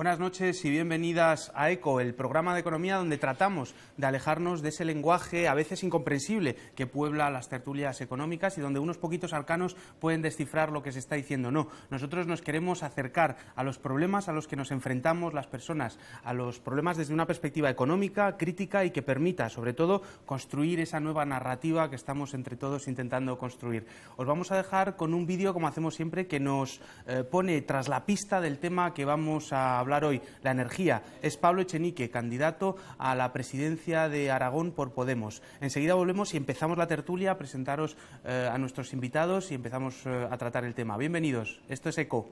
Buenas noches y bienvenidas a ECO, el programa de economía donde tratamos de alejarnos de ese lenguaje a veces incomprensible que puebla las tertulias económicas y donde unos poquitos arcanos pueden descifrar lo que se está diciendo. No, nosotros nos queremos acercar a los problemas a los que nos enfrentamos las personas, a los problemas desde una perspectiva económica, crítica y que permita, sobre todo, construir esa nueva narrativa que estamos entre todos intentando construir. Os vamos a dejar con un vídeo, como hacemos siempre, que nos eh, pone tras la pista del tema que vamos a hablar hoy, la energía, es Pablo Echenique, candidato a la presidencia de Aragón por Podemos. Enseguida volvemos y empezamos la tertulia a presentaros eh, a nuestros invitados y empezamos eh, a tratar el tema. Bienvenidos, esto es ECO.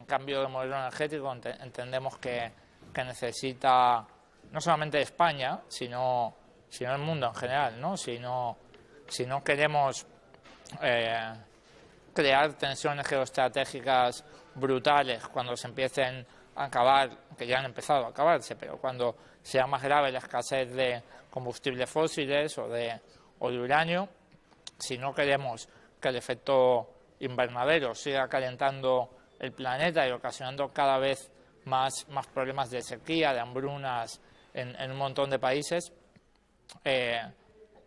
En cambio de modelo energético entendemos que, que, necesita no solamente España, sino, sino el mundo en general, ¿no? Si no, si no queremos... Eh, crear tensiones geoestratégicas brutales cuando se empiecen acabar, que ya han empezado a acabarse, pero cuando sea más grave la escasez de combustibles fósiles o de, de uranio, si no queremos que el efecto invernadero siga calentando el planeta y ocasionando cada vez más, más problemas de sequía, de hambrunas en, un montón de países, eh,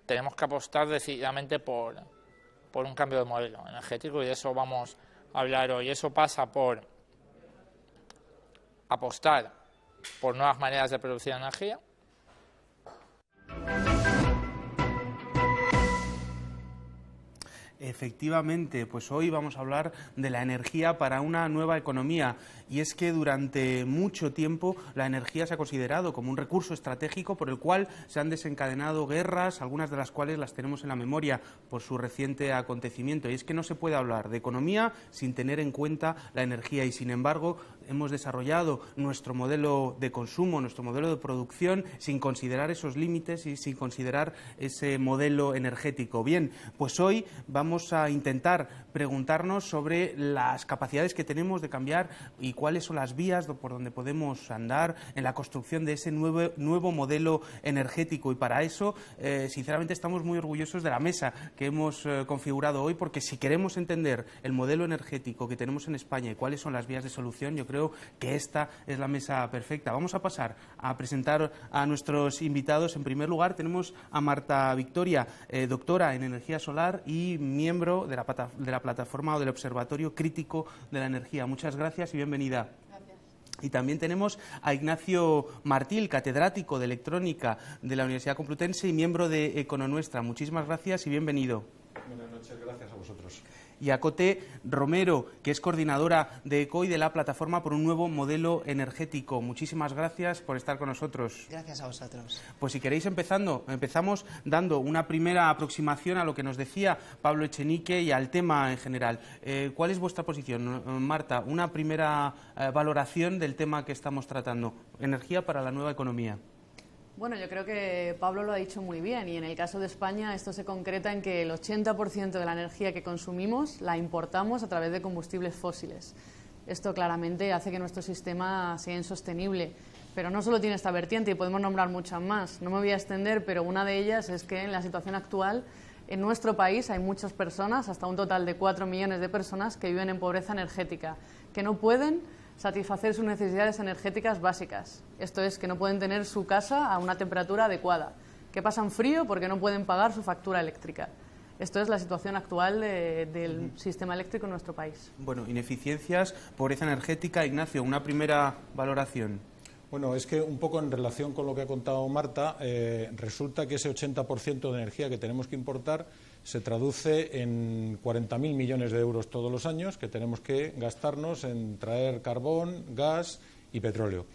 tenemos que apostar decididamente por, por un cambio de modelo energético y de eso vamos a hablar hoy. Eso pasa por apostar por nuevas maneras de producir energía. Efectivamente, pues hoy vamos a hablar de la energía para una nueva economía y es que durante mucho tiempo la energía se ha considerado como un recurso estratégico por el cual se han desencadenado guerras, algunas de las cuales las tenemos en la memoria por su reciente acontecimiento. Y es que no se puede hablar de economía sin tener en cuenta la energía y, sin embargo, hemos desarrollado nuestro modelo de consumo, nuestro modelo de producción, sin considerar esos límites y sin considerar ese modelo energético. Bien, pues hoy vamos a intentar preguntarnos sobre las capacidades que tenemos de cambiar y cuáles son las vías por donde podemos andar en la construcción de ese nuevo, nuevo modelo energético. Y para eso, eh, sinceramente, estamos muy orgullosos de la mesa que hemos eh, configurado hoy, porque si queremos entender el modelo energético que tenemos en España y cuáles son las vías de solución, yo creo que esta es la mesa perfecta. Vamos a pasar a presentar a nuestros invitados. En primer lugar, tenemos a Marta Victoria, eh, doctora en energía solar y miembro de la, de la plataforma o del Observatorio Crítico de la Energía. Muchas gracias y bienvenida. Y también tenemos a Ignacio Martil, catedrático de electrónica de la Universidad Complutense y miembro de nuestra Muchísimas gracias y bienvenido y a Romero, que es coordinadora de ECO y de la Plataforma por un Nuevo Modelo Energético. Muchísimas gracias por estar con nosotros. Gracias a vosotros. Pues si queréis empezando, empezamos dando una primera aproximación a lo que nos decía Pablo Echenique y al tema en general. Eh, ¿Cuál es vuestra posición, Marta? Una primera eh, valoración del tema que estamos tratando, energía para la nueva economía. Bueno, yo creo que Pablo lo ha dicho muy bien y en el caso de España esto se concreta en que el 80% de la energía que consumimos la importamos a través de combustibles fósiles. Esto claramente hace que nuestro sistema sea insostenible, pero no solo tiene esta vertiente y podemos nombrar muchas más. No me voy a extender, pero una de ellas es que en la situación actual en nuestro país hay muchas personas, hasta un total de 4 millones de personas, que viven en pobreza energética, que no pueden satisfacer sus necesidades energéticas básicas. Esto es, que no pueden tener su casa a una temperatura adecuada, que pasan frío porque no pueden pagar su factura eléctrica. Esto es la situación actual del sistema eléctrico en nuestro país. Bueno, ineficiencias, pobreza energética. Ignacio, una primera valoración. Bueno, es que un poco en relación con lo que ha contado Marta, eh, resulta que ese 80% de energía que tenemos que importar se traduce en 40.000 millones de euros todos los años que tenemos que gastarnos en traer carbón, gas y petróleo.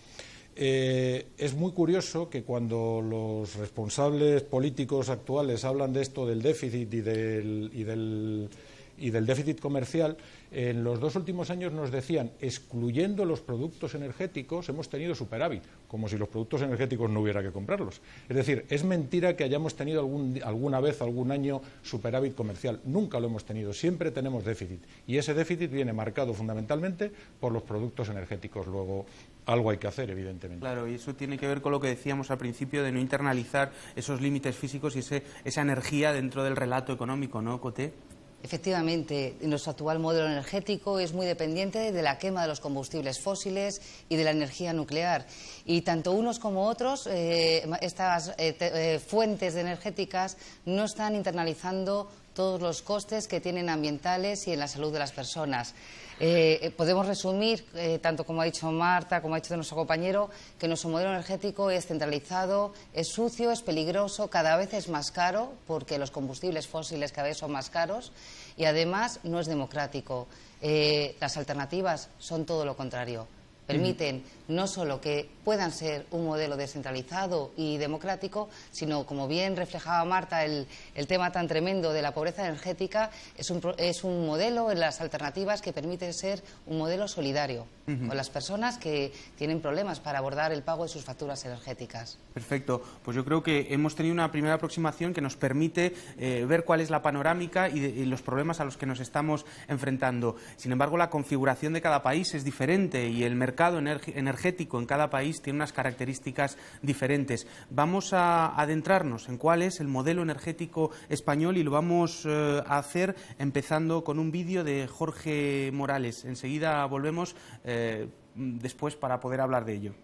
Eh, es muy curioso que cuando los responsables políticos actuales hablan de esto del déficit y del, y del y del déficit comercial, en los dos últimos años nos decían, excluyendo los productos energéticos, hemos tenido superávit, como si los productos energéticos no hubiera que comprarlos. Es decir, es mentira que hayamos tenido alguna vez, algún año, superávit comercial. Nunca lo hemos tenido, siempre tenemos déficit. Y ese déficit viene marcado fundamentalmente por los productos energéticos. Luego, algo hay que hacer, evidentemente. Claro, y eso tiene que ver con lo que decíamos al principio de no internalizar esos límites físicos y esa energía dentro del relato económico, ¿no, Coté? Efectivamente, nuestro actual modelo energético es muy dependiente de la quema de los combustibles fósiles y de la energía nuclear. Y tanto unos como otros, eh, estas eh, eh, fuentes energéticas no están internalizando todos los costes que tienen ambientales y en la salud de las personas. Eh, eh, podemos resumir, eh, tanto como ha dicho Marta, como ha dicho nuestro compañero, que nuestro modelo energético es centralizado, es sucio, es peligroso, cada vez es más caro, porque los combustibles fósiles cada vez son más caros, y además no es democrático. las alternativas son todo lo contrario. Permiten no solo que puedan ser un modelo descentralizado y democrático, sino, como bien reflejaba Marta, el, tema tan tremendo de la pobreza energética es un, es un modelo en las alternativas que permite ser un modelo solidario con las personas que tienen problemas para abordar el pago de sus facturas energéticas. Perfecto. Pues yo creo que hemos tenido una primera aproximación que nos permite eh, ver cuál es la panorámica y, y los problemas a los que nos estamos enfrentando. Sin embargo, la configuración de cada país es diferente y el mercado energético energético en cada país tiene unas características diferentes. Vamos a adentrarnos en cuál es el modelo energético español y lo vamos eh, a hacer empezando con un vídeo de Jorge Morales. Enseguida volvemos eh, después para poder hablar de ello.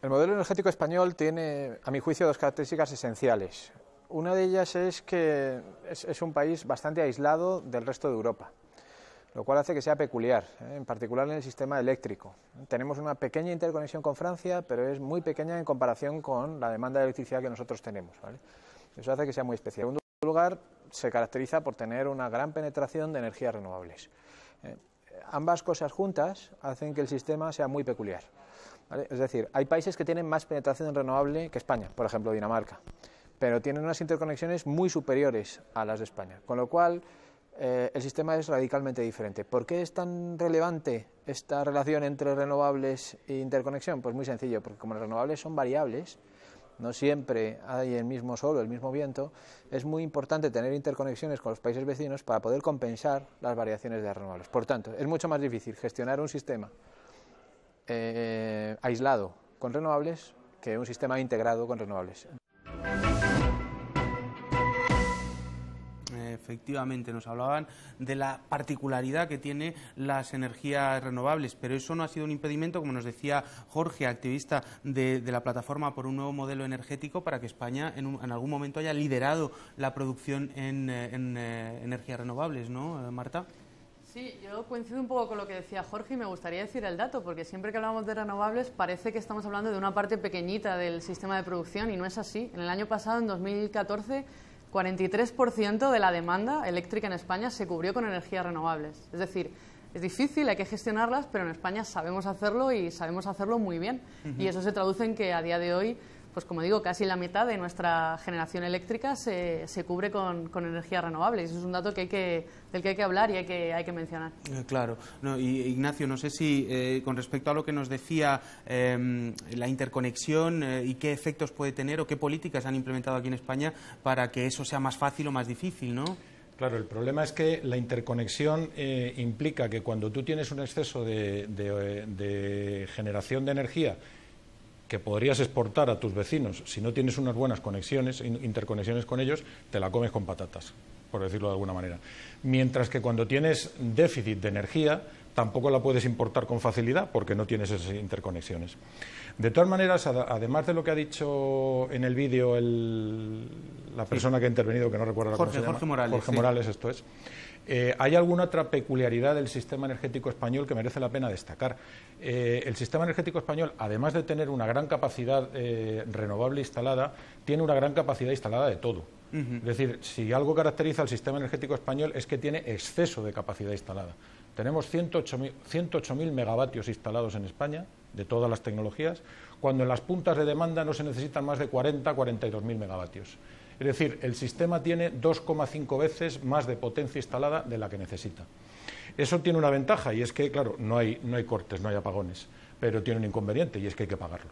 El modelo energético español tiene, a mi juicio, dos características esenciales. Una de ellas es que es un país bastante aislado del resto de Europa lo cual hace que sea peculiar, ¿eh? en particular en el sistema eléctrico. Tenemos una pequeña interconexión con Francia, pero es muy pequeña en comparación con la demanda de electricidad que nosotros tenemos. Eso hace que sea muy especial. En segundo lugar, se caracteriza por tener una gran penetración de energías renovables. ¿eh? ambas cosas juntas hacen que el sistema sea muy peculiar. Es decir, hay países que tienen más penetración renovable que España, por ejemplo Dinamarca, pero tienen unas interconexiones muy superiores a las de España, con lo cual eh, el sistema es radicalmente diferente. ¿Por qué es tan relevante esta relación entre renovables e interconexión? Pues muy sencillo, porque como las renovables son variables, no siempre hay el mismo sol o el mismo viento, es muy importante tener interconexiones con los países vecinos para poder compensar las variaciones de renovables. Por tanto, es mucho más difícil gestionar un sistema eh, aislado con renovables que un sistema integrado con renovables. efectivamente, nos hablaban de la particularidad que tiene las energías renovables, pero eso no ha sido un impedimento, como nos decía Jorge, activista de, la plataforma por un nuevo modelo energético, para que España en, algún momento haya liderado la producción en, eh, eh, energías renovables, ¿no, Marta? Sí, yo coincido un poco con lo que decía Jorge y me gustaría decir el dato, porque siempre que hablamos de renovables parece que estamos hablando de una parte pequeñita del sistema de producción y no es así. En el año pasado, en 2014, 43% de la demanda eléctrica en España se cubrió con energías renovables. Es decir, es difícil, hay que gestionarlas, pero en España sabemos hacerlo y sabemos hacerlo muy bien. Y eso se traduce en que a día de hoy pues como digo, casi la mitad de nuestra generación eléctrica se, se cubre con, con energías renovables. Eso es un dato del que hay que hablar y hay que, hay que mencionar. Eh, claro. y Ignacio, no sé si eh, con respecto a lo que nos decía em, la interconexión eh, y qué efectos puede tener o qué políticas han implementado aquí en España para que eso sea más fácil o más difícil, ¿no? Claro, el problema es que la interconexión implica que cuando tú tienes un exceso de generación de energía que podrías exportar a tus vecinos, si no tienes unas buenas conexiones, interconexiones con ellos, te la comes con patatas, por decirlo de alguna manera. Mientras que cuando tienes déficit de energía, tampoco la puedes importar con facilidad porque no tienes esas interconexiones. De todas maneras, además de lo que ha dicho en el vídeo la persona que ha intervenido, que no recuerdo Jorge, Jorge Morales. Jorge Morales, esto es. Eh, hay alguna otra peculiaridad del sistema energético español que merece la pena destacar. Eh, el sistema energético español, además de tener una gran capacidad eh, renovable instalada, tiene una gran capacidad instalada de todo. Es decir, si algo caracteriza al sistema energético español es que tiene exceso de capacidad instalada. Tenemos 108.000 108 megavatios instalados en España, de todas las tecnologías, cuando en las puntas de demanda no se necesitan más de 40, 42.000 megavatios. Es decir, el sistema tiene 2,5 veces más de potencia instalada de la que necesita. Eso tiene una ventaja y es que, claro, no hay, no hay cortes, no hay apagones, pero tiene un inconveniente y es que hay que pagarlo.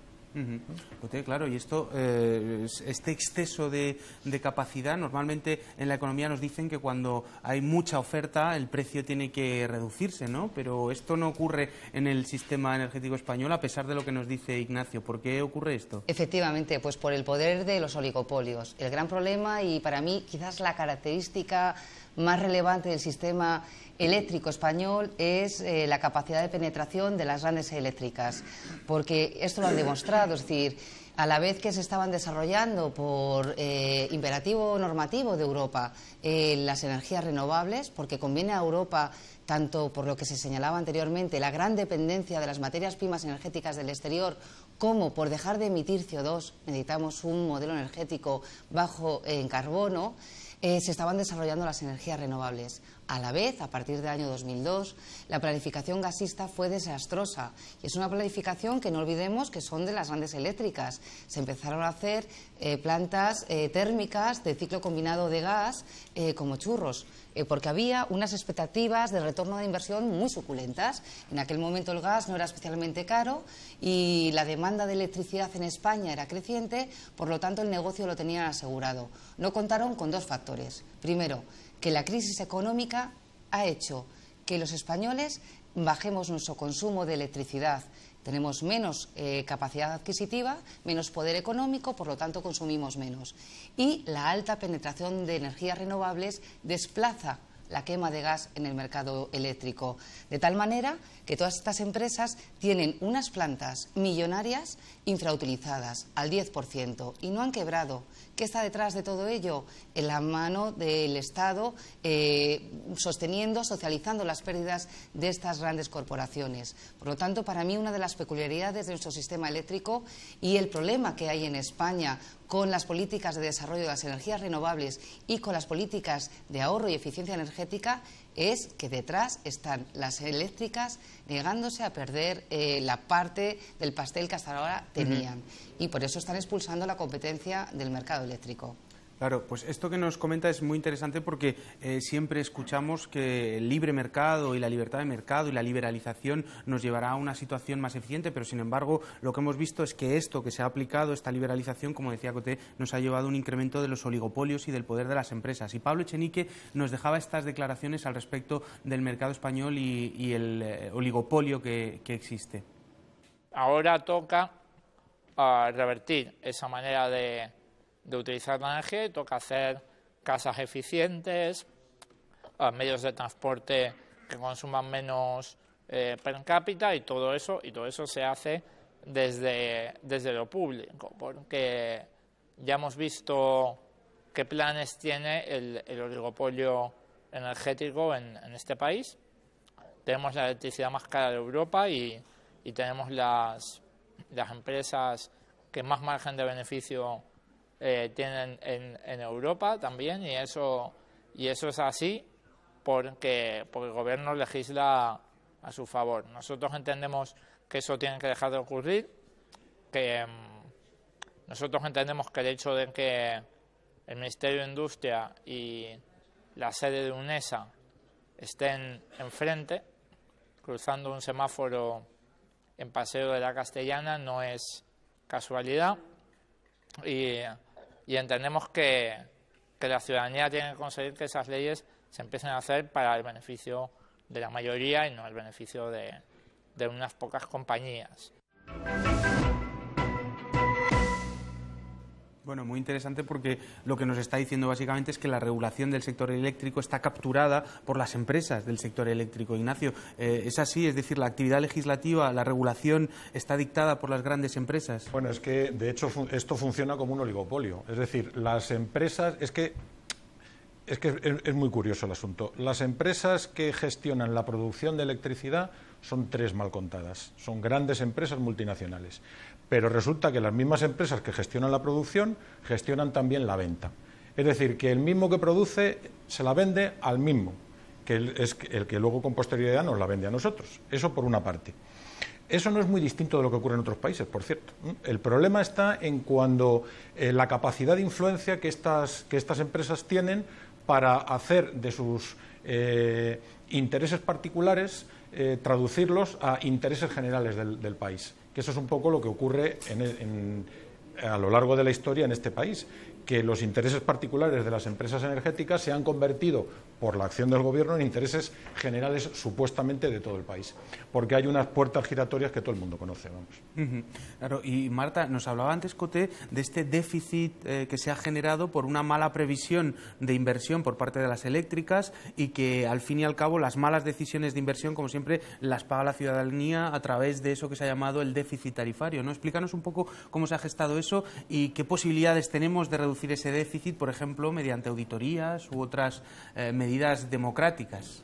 Pues claro, y esto, eh, este exceso de, de, capacidad, normalmente en la economía nos dicen que cuando hay mucha oferta el precio tiene que reducirse, ¿no? Pero esto no ocurre en el sistema energético español, a pesar de lo que nos dice Ignacio. ¿Por qué ocurre esto? Efectivamente, pues por el poder de los oligopolios. El gran problema y para mí quizás la característica más relevante del sistema eléctrico español es eh, la capacidad de penetración de las grandes eléctricas, porque esto lo han demostrado, es decir, a la vez que se estaban desarrollando por eh, imperativo normativo de Europa eh, las energías renovables, porque conviene a Europa tanto por lo que se señalaba anteriormente, la gran dependencia de las materias primas energéticas del exterior, como por dejar de emitir CO2, necesitamos un modelo energético bajo en carbono, se estaban desarrollando las energías renovables. A la vez, a partir del año 2002, la planificación gasista fue desastrosa y es una planificación que no olvidemos que son de las grandes eléctricas. Se empezaron a hacer eh, plantas eh, térmicas de ciclo combinado de gas eh, como churros, porque había unas expectativas de retorno de inversión muy suculentas. En aquel momento el gas no era especialmente caro y la demanda de electricidad en España era creciente, por lo tanto el negocio lo tenían asegurado. No contaron con dos factores. Primero, que la crisis económica ha hecho que los españoles bajemos nuestro consumo de electricidad. Tenemos menos eh, capacidad adquisitiva, menos poder económico, por lo tanto consumimos menos. Y la alta penetración de energías renovables desplaza la quema de gas en el mercado eléctrico. De tal manera que todas estas empresas tienen unas plantas millonarias infrautilizadas al 10% y no han quebrado, ¿Qué está detrás de todo ello? En la mano del Estado eh, sosteniendo, socializando las pérdidas de estas grandes corporaciones. Por lo tanto, para mí una de las peculiaridades de nuestro sistema eléctrico y el problema que hay en España con las políticas de desarrollo de las energías renovables y con las políticas de ahorro y eficiencia energética es que detrás están las eléctricas negándose a perder eh, la parte del pastel que hasta ahora tenían y por eso están expulsando la competencia del mercado eléctrico. Claro, pues esto que nos comenta es muy interesante porque eh, siempre escuchamos que el libre mercado y la libertad de mercado y la liberalización nos llevará a una situación más eficiente, pero sin embargo lo que hemos visto es que esto que se ha aplicado, esta liberalización, como decía Coté, nos ha llevado a un incremento de los oligopolios y del poder de las empresas. Y Pablo Echenique nos dejaba estas declaraciones al respecto del mercado español y, el eh, oligopolio que, existe. Ahora toca ah, revertir esa manera de de utilizar la energía toca hacer casas eficientes, medios de transporte que consuman menos eh, per cápita y todo eso, y todo eso se hace desde, desde lo público, porque ya hemos visto qué planes tiene el, oligopolio energético en, en, este país. Tenemos la electricidad más cara de Europa y, y tenemos las, las empresas que más margen de beneficio eh, tienen en, Europa también y eso y eso es así porque porque el gobierno legisla a su favor. Nosotros entendemos que eso tiene que dejar de ocurrir, que mm, nosotros entendemos que el hecho de que el Ministerio de Industria y la sede de UNESA estén enfrente, cruzando un semáforo en Paseo de la Castellana, no es casualidad. Y y entendemos que, la ciudadanía tiene que conseguir que esas leyes se empiecen a hacer para el beneficio de la mayoría y no el beneficio de unas pocas compañías. Bueno, muy interesante porque lo que nos está diciendo básicamente es que la regulación del sector eléctrico está capturada por las empresas del sector eléctrico. Ignacio, eh, ¿es así? Es decir, la actividad legislativa, la regulación está dictada por las grandes empresas. Bueno, es que de hecho esto funciona como un oligopolio. Es decir, las empresas, es que es que es muy curioso el asunto. Las empresas que gestionan la producción de electricidad son tres mal contadas. Son grandes empresas multinacionales pero resulta que las mismas empresas que gestionan la producción gestionan también la venta. Es decir, que el mismo que produce se la vende al mismo, que es el que luego con posterioridad nos la vende a nosotros. Eso por una parte. Eso no es muy distinto de lo que ocurre en otros países, por cierto. El problema está en cuando eh, la capacidad de influencia que estas, empresas tienen para hacer de sus eh, intereses particulares, eh, traducirlos a intereses generales del país que eso es un poco lo que ocurre a lo largo de la historia en este país, que los intereses particulares de las empresas energéticas se han convertido por la acción del Gobierno en intereses generales supuestamente de todo el país, porque hay unas puertas giratorias que todo el mundo conoce. Vamos. Claro, y Marta, nos hablaba antes Coté de este déficit eh, que se ha generado por una mala previsión de inversión por parte de las eléctricas y que al fin y al cabo las malas decisiones de inversión, como siempre, las paga la ciudadanía a través de eso que se ha llamado el déficit tarifario. ¿no? Explícanos un poco cómo se ha gestado eso y qué posibilidades tenemos de reducir ese déficit, por ejemplo, mediante auditorías u otras eh, medidas democráticas?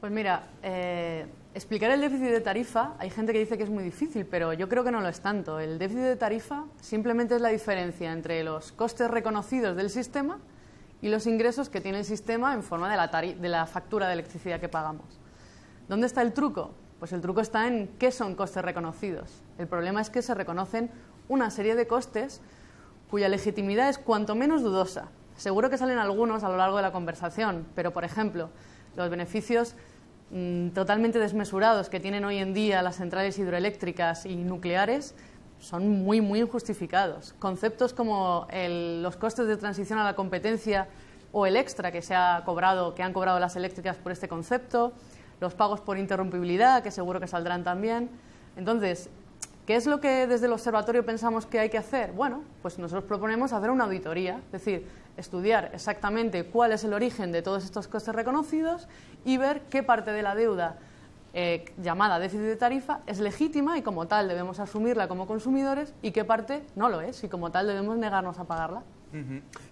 Pues mira, eh, explicar el déficit de tarifa, hay gente que dice que es muy difícil, pero yo creo que no lo es tanto. El déficit de tarifa simplemente es la diferencia entre los costes reconocidos del sistema y los ingresos que tiene el sistema en forma de la, de la factura de electricidad que pagamos. ¿Dónde está el truco? Pues el truco está en qué son costes reconocidos. El problema es que se reconocen una serie de costes cuya legitimidad es cuanto menos dudosa. Seguro que salen algunos a lo largo de la conversación, pero por ejemplo, los beneficios mm, totalmente desmesurados que tienen hoy en día las centrales hidroeléctricas y nucleares son muy, muy injustificados. Conceptos como los costes de transición a la competencia o el extra que se ha cobrado, que han cobrado las eléctricas por este concepto, los pagos por interrumpibilidad, que seguro que saldrán también. Entonces, ¿Qué es lo que desde el observatorio pensamos que hay que hacer? Bueno, pues nosotros proponemos hacer una auditoría, es decir, estudiar exactamente cuál es el origen de todos estos costes reconocidos y ver qué parte de la deuda eh, llamada déficit de tarifa es legítima y como tal debemos asumirla como consumidores y qué parte no lo es y como tal debemos negarnos a pagarla.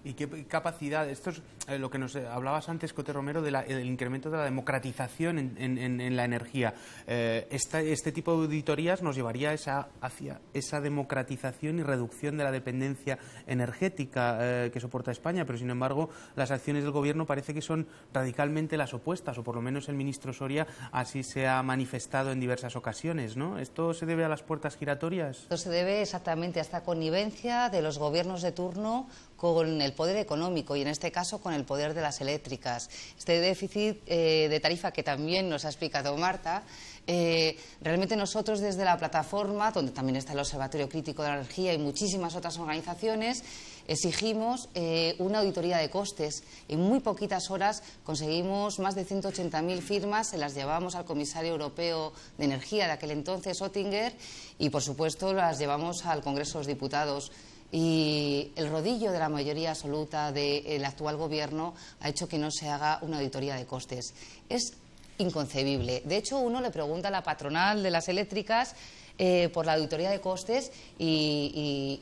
¿Y qué capacidad? Esto es eh, lo que nos eh, hablabas antes, Cote Romero, del incremento de la democratización en, la energía. Eh, este tipo de auditorías nos llevaría esa, hacia esa democratización y reducción de la dependencia energética que soporta España, pero sin embargo las acciones del Gobierno parece que son radicalmente las opuestas, o por lo menos el ministro Soria así se ha manifestado en diversas ocasiones. ¿no? ¿Esto se debe a las puertas giratorias? Esto se debe exactamente a esta connivencia de los gobiernos de turno con el poder económico y en este caso con el poder de las eléctricas. Este déficit eh, de tarifa que también nos ha explicado Marta, eh, realmente nosotros desde la plataforma, donde también está el Observatorio Crítico de la Energía y muchísimas otras organizaciones, exigimos eh, una auditoría de costes. En muy poquitas horas conseguimos más de 180.000 firmas, se las llevamos al comisario europeo de Energía de aquel entonces, Oettinger, y por supuesto las llevamos al Congreso de los Diputados. Y el rodillo de la mayoría absoluta del actual gobierno ha hecho que no se haga una auditoría de costes. Es inconcebible. De hecho, uno le pregunta a la patronal de las eléctricas eh, por la auditoría de costes y,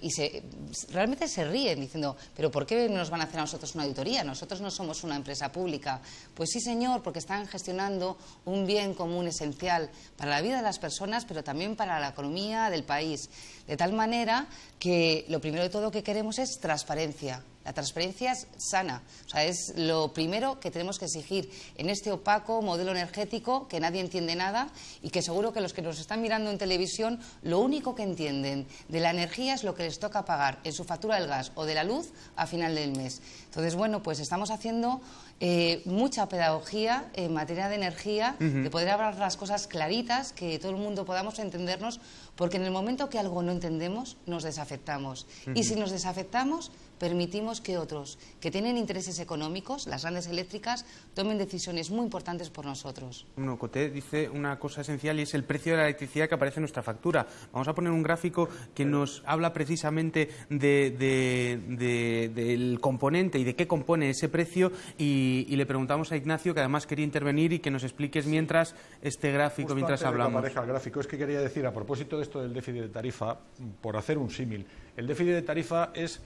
realmente se ríen diciendo, pero ¿por qué nos van a hacer a nosotros una auditoría? Nosotros no somos una empresa pública. Pues sí, señor, porque están gestionando un bien común esencial para la vida de las personas, pero también para la economía del país. De tal manera que lo primero de todo que queremos es transparencia. La transferencia es sana, o sea, es lo primero que tenemos que exigir en este opaco modelo energético que nadie entiende nada y que seguro que los que nos están mirando en televisión lo único que entienden de la energía es lo que les toca pagar en su factura del gas o de la luz a final del mes. Entonces, bueno, pues estamos haciendo eh, mucha pedagogía en materia de energía, de poder hablar las cosas claritas, que todo el mundo podamos entendernos, porque en el momento que algo no entendemos, nos desafectamos. Y si nos desafectamos, permitimos que otros que tienen intereses económicos, las grandes eléctricas, tomen decisiones muy importantes por nosotros. Coté dice una cosa esencial y es el precio de la electricidad que aparece en nuestra factura. Vamos a poner un gráfico que nos habla precisamente del componente y de qué compone ese precio y, le preguntamos a Ignacio, que además quería intervenir y que nos expliques mientras este gráfico, mientras hablamos. el gráfico es que quería decir a propósito de esto del déficit de tarifa, por hacer un símil, el déficit de tarifa es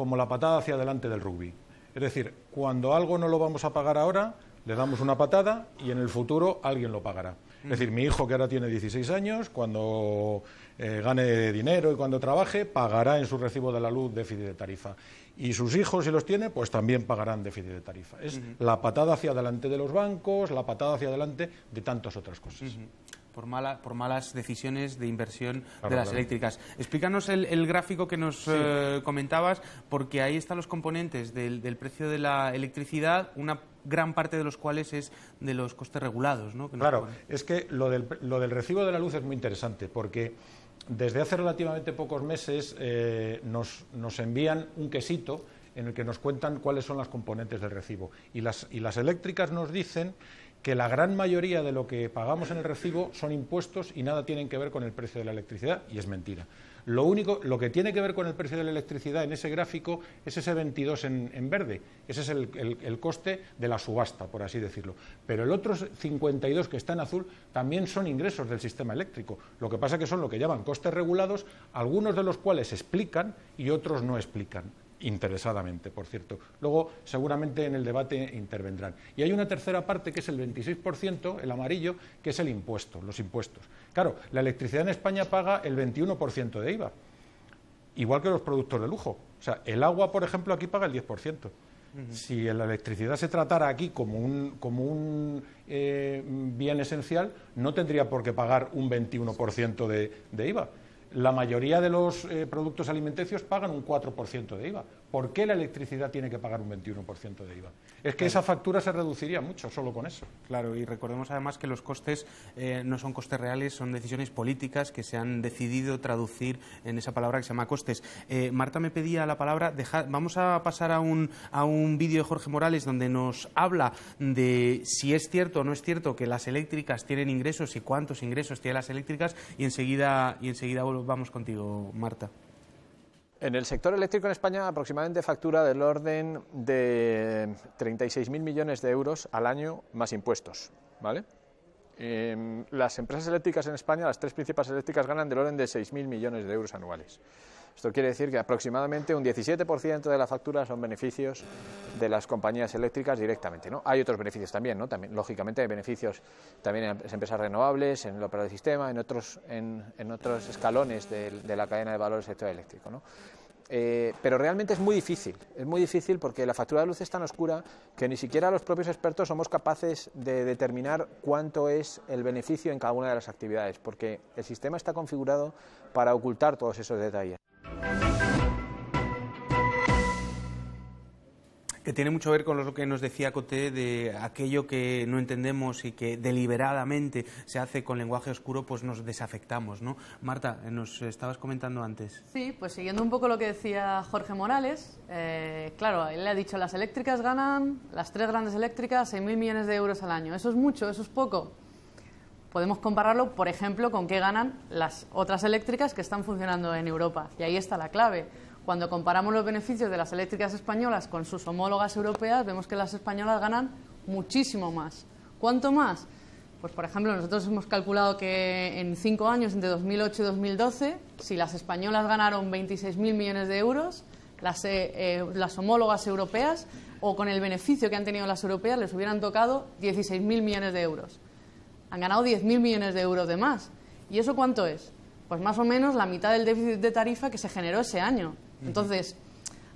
como la patada hacia adelante del rugby. Es decir, cuando algo no lo vamos a pagar ahora, le damos una patada y en el futuro alguien lo pagará. Es mm. decir, mi hijo que ahora tiene 16 años, cuando eh, gane dinero y cuando trabaje, pagará en su recibo de la luz déficit de tarifa. Y sus hijos, si los tiene, pues también pagarán déficit de tarifa. Es la patada hacia adelante de los bancos, la patada hacia adelante de tantas otras cosas por, por malas decisiones de inversión de las eléctricas. Explícanos el, gráfico que nos eh, comentabas, porque ahí están los componentes del, precio de la electricidad, una gran parte de los cuales es de los costes regulados. ¿no? claro, es que lo del, recibo de la luz es muy interesante, porque desde hace relativamente pocos meses eh, nos, nos envían un quesito en el que nos cuentan cuáles son las componentes del recibo. Y y las eléctricas nos dicen que la gran mayoría de lo que pagamos en el recibo son impuestos y nada tienen que ver con el precio de la electricidad, y es mentira. Lo único, lo que tiene que ver con el precio de la electricidad en ese gráfico es ese 22 en, verde. Ese es el, coste de la subasta, por así decirlo. Pero el otro 52 que está en azul también son ingresos del sistema eléctrico. Lo que pasa que son lo que llaman costes regulados, algunos de los cuales explican y otros no explican interesadamente, por cierto. Luego, seguramente en el debate intervendrán. Y hay una tercera parte que es el 26%, el amarillo, que es el impuesto, los impuestos. Claro, la electricidad en España paga el 21% de IVA, igual que los productos de lujo. O sea, el agua, por ejemplo, aquí paga el 10%. Si la electricidad se tratara aquí como un, como un eh, bien esencial, no tendría por qué pagar un 21% de IVA la mayoría de los eh, productos alimenticios pagan un 4% de IVA. ¿Por qué la electricidad tiene que pagar un 21% de IVA? Es que esa factura se reduciría mucho solo con eso. Claro, y recordemos además que los costes eh, no son costes reales, son decisiones políticas que se han decidido traducir en esa palabra que se llama costes. Eh, Marta me pedía la palabra. vamos a pasar a un, a un vídeo de Jorge Morales donde nos habla de si es cierto o no es cierto que las eléctricas tienen ingresos y cuántos ingresos tienen las eléctricas. Y enseguida, y enseguida vamos contigo, Marta. En el sector eléctrico en España aproximadamente factura del orden de 36.000 millones de euros al año más impuestos, em, las empresas eléctricas en España, las tres principales eléctricas, ganan del orden de 6.000 millones de euros anuales. Esto quiere decir que aproximadamente un 17% de la factura son beneficios de las compañías eléctricas directamente. ¿no? Hay otros beneficios también, ¿no? también, lógicamente hay beneficios también en empresas renovables, en el operador del sistema, en otros, escalones de, la cadena de valor del sector eléctrico. Eh, pero realmente es muy difícil, es muy difícil porque la factura de luz es tan oscura que ni siquiera los propios expertos somos capaces de determinar cuánto es el beneficio en cada una de las actividades, porque el sistema está configurado para ocultar todos esos detalles. Que tiene mucho que ver con lo que nos decía Coté de aquello que no entendemos y que deliberadamente se hace con lenguaje oscuro, pues nos desafectamos, ¿no? Marta, eh, nos estabas comentando antes. Sí, pues siguiendo un poco lo que decía Jorge Morales, eh, claro, él le ha dicho, las eléctricas ganan, las tres grandes eléctricas, 6.000 millones de euros al año. ¿Eso es mucho? ¿Eso es poco? podemos compararlo, por ejemplo, con qué ganan las otras eléctricas que están funcionando en Europa. Y ahí está la clave. Cuando comparamos los beneficios de las eléctricas españolas con sus homólogas europeas, vemos que las españolas ganan muchísimo más. ¿Cuánto más? Pues, por ejemplo, nosotros hemos calculado que en cinco años, entre 2008 y 2012, si las españolas ganaron 26.000 millones de euros, eh, eh, las, homólogas europeas, o con el beneficio que han tenido las europeas, les hubieran tocado 16.000 millones de euros han ganado 10.000 millones de euros de más. ¿Y eso cuánto es? Pues más o menos la mitad del déficit de tarifa que se generó ese año. Entonces,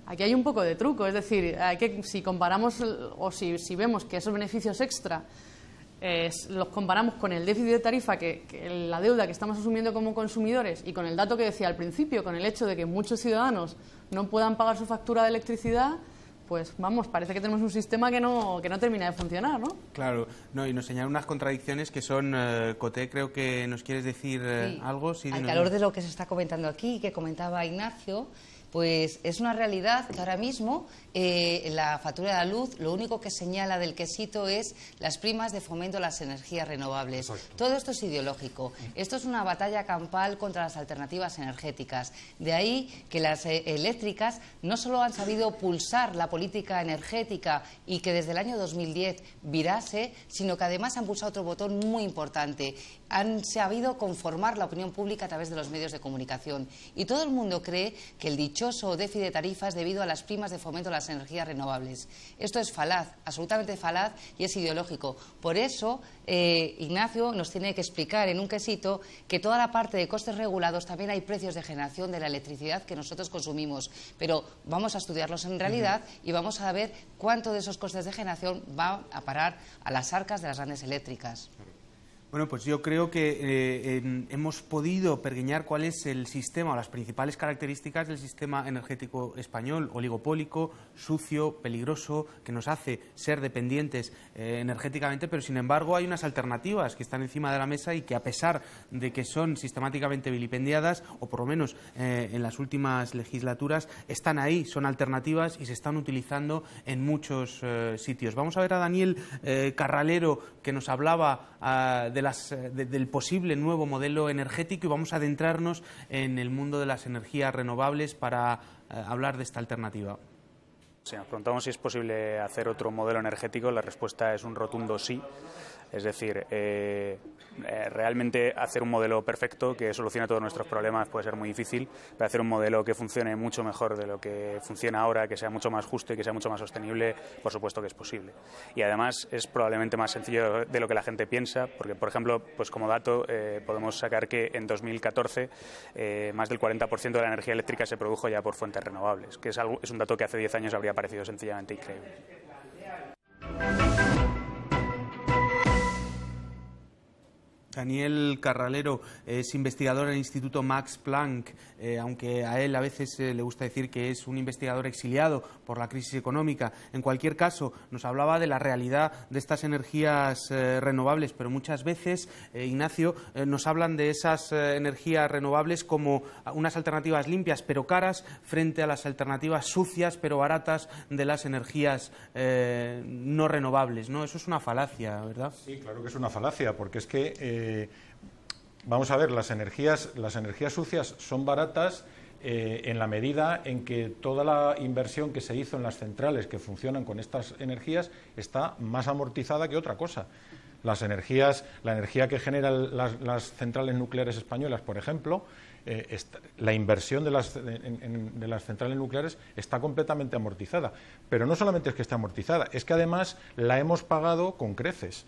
aquí hay un poco de truco. Es decir, hay que, si comparamos o si, si vemos que esos beneficios extra eh, los comparamos con el déficit de tarifa, la deuda que estamos asumiendo como consumidores, y con el dato que decía al principio, con el hecho de que muchos ciudadanos no puedan pagar su factura de electricidad, pues vamos, parece que tenemos un sistema que no, que no termina de funcionar, ¿no? Claro, y nos señalan unas contradicciones que son, eh, Coté, creo que nos quieres decir eh, algo. Sí, Al calor de lo que se está comentando aquí, que comentaba Ignacio, pues es una realidad que ahora mismo eh, la factura de la luz lo único que señala del quesito es las primas de fomento a las energías renovables. Todo esto es ideológico. Esto es una batalla campal contra las alternativas energéticas. De ahí que las eh, eléctricas no solo han sabido pulsar la política energética y que desde el año 2010 virase, sino que además han pulsado otro botón muy importante. Han sabido conformar la opinión pública a través de los medios de comunicación. Y todo el mundo cree que el dichoso déficit de tarifas debido a las primas de fomento a las energías renovables. Esto es falaz, absolutamente falaz y es ideológico. Por eso, eh, Ignacio nos tiene que explicar en un quesito que toda la parte de costes regulados también hay precios de generación de la electricidad que nosotros consumimos, pero vamos a estudiarlos en realidad y vamos a ver cuánto de esos costes de generación va a parar a las arcas de las grandes eléctricas. Bueno, pues yo creo que eh, hemos podido pergueñar cuál es el sistema o las principales características del sistema energético español, oligopólico, sucio, peligroso, que nos hace ser dependientes eh, energéticamente, pero sin embargo hay unas alternativas que están encima de la mesa y que a pesar de que son sistemáticamente vilipendiadas, o por lo menos eh, en las últimas legislaturas, están ahí, son alternativas y se están utilizando en muchos sitios. Vamos a ver a Daniel Carralero que nos hablaba ah, de eh, del posible nuevo modelo energético y vamos a adentrarnos en el mundo de las energías renovables para eh, hablar de esta alternativa. Si nos preguntamos si es posible hacer otro modelo energético, la respuesta es un rotundo sí. Es decir, eh, eh, realmente hacer un modelo perfecto que solucione todos nuestros problemas puede ser muy difícil, pero hacer un modelo que funcione mucho mejor de lo que funciona ahora, que sea mucho más justo y que sea mucho más sostenible, por supuesto que es posible. Y además es probablemente más sencillo de lo que la gente piensa, porque por ejemplo, pues como dato eh, podemos sacar que en 2014 más del 40% de la energía eléctrica se produjo ya por fuentes renovables, que es, algo, es un dato que hace 10 años habría parecido sencillamente increíble. Daniel Carralero es investigador en el Instituto Max Planck, eh, aunque a él a veces eh, le gusta decir que es un investigador exiliado por la crisis económica. En cualquier caso, nos hablaba de la realidad de estas energías eh, renovables, pero muchas veces, Ignacio, nos hablan de esas energías renovables como unas alternativas limpias pero caras frente a las alternativas sucias pero baratas de las energías no renovables. ¿no? Eso es una falacia, ¿verdad? Sí, claro que es una falacia, porque es que eh, vamos a ver, las energías, las energías sucias son baratas eh, en la medida en que toda la inversión que se hizo en las centrales que funcionan con estas energías está más amortizada que otra cosa. Las energías, la energía que generan las, centrales nucleares españolas, por ejemplo, eh, la inversión de las, de las centrales nucleares está completamente amortizada. Pero no solamente es que está amortizada, es que además la hemos pagado con creces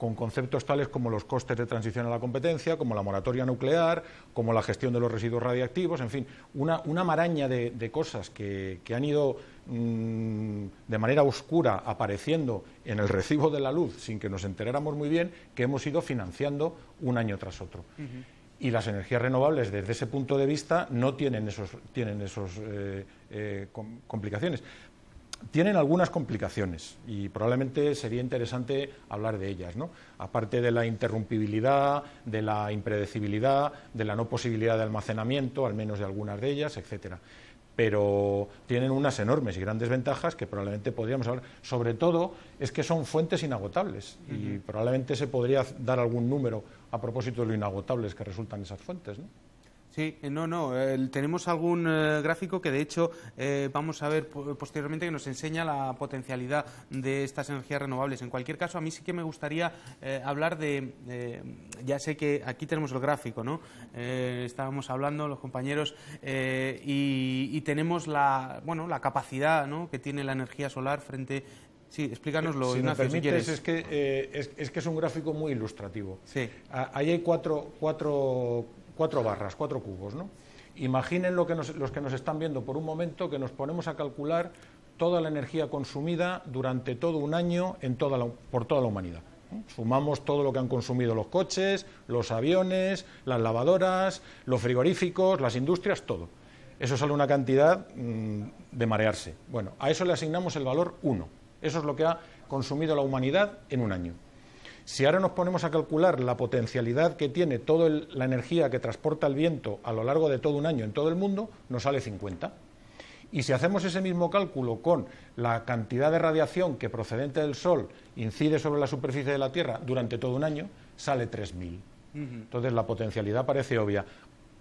con conceptos tales como los costes de transición a la competencia, como la moratoria nuclear, como la gestión de los residuos radiactivos, en fin, una, maraña de, cosas que, han ido mm, de manera oscura apareciendo en el recibo de la luz sin que nos enteráramos muy bien, que hemos ido financiando un año tras otro. Y las energías renovables, desde ese punto de vista, no tienen esas tienen eh, eh, complicaciones tienen algunas complicaciones y probablemente sería interesante hablar de ellas, ¿no? Aparte de la interrumpibilidad, de la impredecibilidad, de la no posibilidad de almacenamiento, al menos de algunas de ellas, etcétera. Pero tienen unas enormes y grandes ventajas que probablemente podríamos hablar. Sobre todo es que son fuentes inagotables y probablemente se podría dar algún número a propósito de lo inagotables que resultan esas fuentes, ¿no? Sí, eh, no, no. tenemos algún eh, gráfico que, de hecho, eh, vamos a ver posteriormente que nos enseña la potencialidad de estas energías renovables. En cualquier caso, a mí sí que me gustaría hablar de. ya sé que aquí tenemos el gráfico, ¿no? estábamos hablando los compañeros y, tenemos la, bueno, la capacidad ¿no? que tiene la energía solar frente Sí, explícanoslo, Ignacio, es, que, es, que es un gráfico muy ilustrativo. Sí. ahí hay cuatro cuatro barras, cuatro cubos, ¿no? Imaginen lo que los que nos están viendo por un momento que nos ponemos a calcular toda la energía consumida durante todo un año en toda por toda la humanidad. Sumamos todo lo que han consumido los coches, los aviones, las lavadoras, los frigoríficos, las industrias, todo. Eso sale una cantidad mm, de marearse. Bueno, a eso le asignamos el valor 1. Eso es lo que ha consumido la humanidad en un año. Si ahora nos ponemos a calcular la potencialidad que tiene toda la energía que transporta el viento a lo largo de todo un año en todo el mundo, nos sale 50. Y si hacemos ese mismo cálculo con la cantidad de radiación que procedente del Sol incide sobre la superficie de la Tierra durante todo un año, sale 3.000. Entonces la potencialidad parece obvia.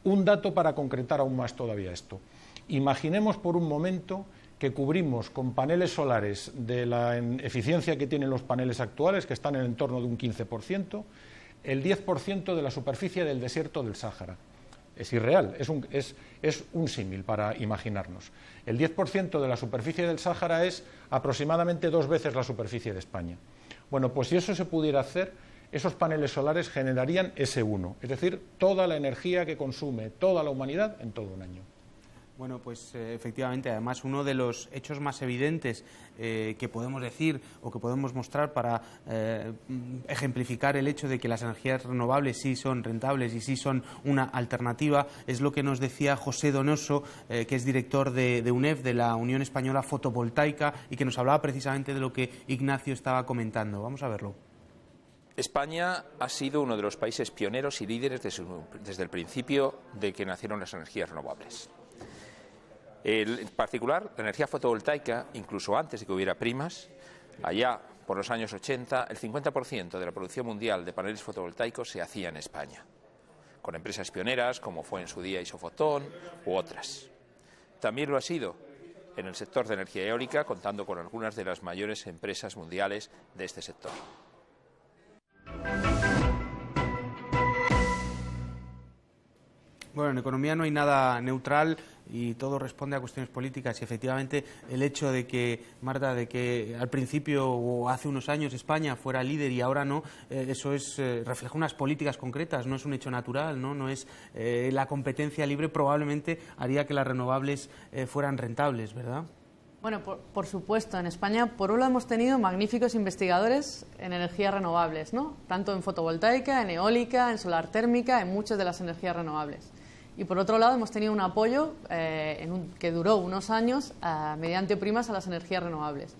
Un dato para concretar aún más todavía esto. Imaginemos por un momento que cubrimos con paneles solares de la eficiencia que tienen los paneles actuales, que están en el torno de un 15%, el 10% de la superficie del desierto del Sáhara. Es irreal, es un, símil para imaginarnos. El 10% de la superficie del Sáhara es aproximadamente dos veces la superficie de España. Bueno, pues si eso se pudiera hacer, esos paneles solares generarían ese 1, es decir, toda la energía que consume toda la humanidad en todo un año. Bueno, pues eh, efectivamente, además uno de los hechos más evidentes eh, que podemos decir o que podemos mostrar para eh, ejemplificar el hecho de que las energías renovables sí son rentables y sí son una alternativa es lo que nos decía José Donoso, que es director de, UNEF, de la Unión Española Fotovoltaica, y que nos hablaba precisamente de lo que Ignacio estaba comentando. Vamos a verlo. España ha sido uno de los países pioneros y líderes desde el principio de que nacieron las energías renovables en particular, la energía fotovoltaica, incluso antes de que hubiera primas, allá por los años 80, el 50% de la producción mundial de paneles fotovoltaicos se hacía en España, con empresas pioneras como fue en su día Isofotón u otras. También lo ha sido en el sector de energía eólica, contando con algunas de las mayores empresas mundiales de este sector. Bueno, en economía no hay nada neutral y todo responde a cuestiones políticas. Y efectivamente el hecho de que, Marta, de que al principio o hace unos años España fuera líder y ahora no, eh, eso es, eh, refleja unas políticas concretas, no es un hecho natural, no, es eh, la competencia libre probablemente haría que las renovables fueran rentables, ¿verdad? Bueno, por, supuesto, en España, por un lado, hemos tenido magníficos investigadores en energías renovables, ¿no? Tanto en fotovoltaica, en eólica, en solar térmica, en muchas de las energías renovables. Y por otro lado, hemos tenido un apoyo eh, en un, que duró unos años eh, mediante primas a las energías renovables.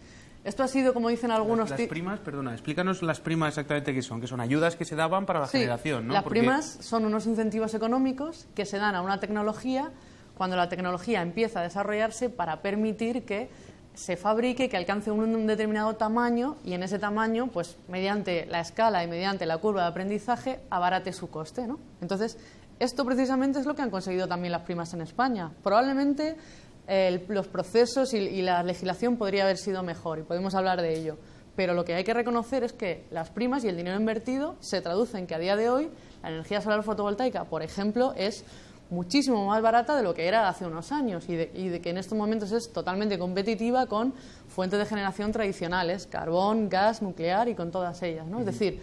Esto ha sido, como dicen algunos... Las, primas, perdona, explícanos las primas exactamente qué son, que son ayudas que se daban para la generación, ¿no? Las primas son unos incentivos económicos que se dan a una tecnología cuando la tecnología empieza a desarrollarse para permitir que se fabrique, que alcance un, determinado tamaño y en ese tamaño, pues mediante la escala y mediante la curva de aprendizaje, abarate su coste, ¿no? Entonces, esto precisamente es lo que han conseguido también las primas en España. Probablemente los procesos y, la legislación podría haber sido mejor y podemos hablar de ello. Pero lo que hay que reconocer es que las primas y el dinero invertido se traducen que a día de hoy la energía solar fotovoltaica, por ejemplo, es muchísimo más barata de lo que era hace unos años y de, que en estos momentos es totalmente competitiva con fuentes de generación tradicionales, carbón, gas, nuclear y con todas ellas. Es decir,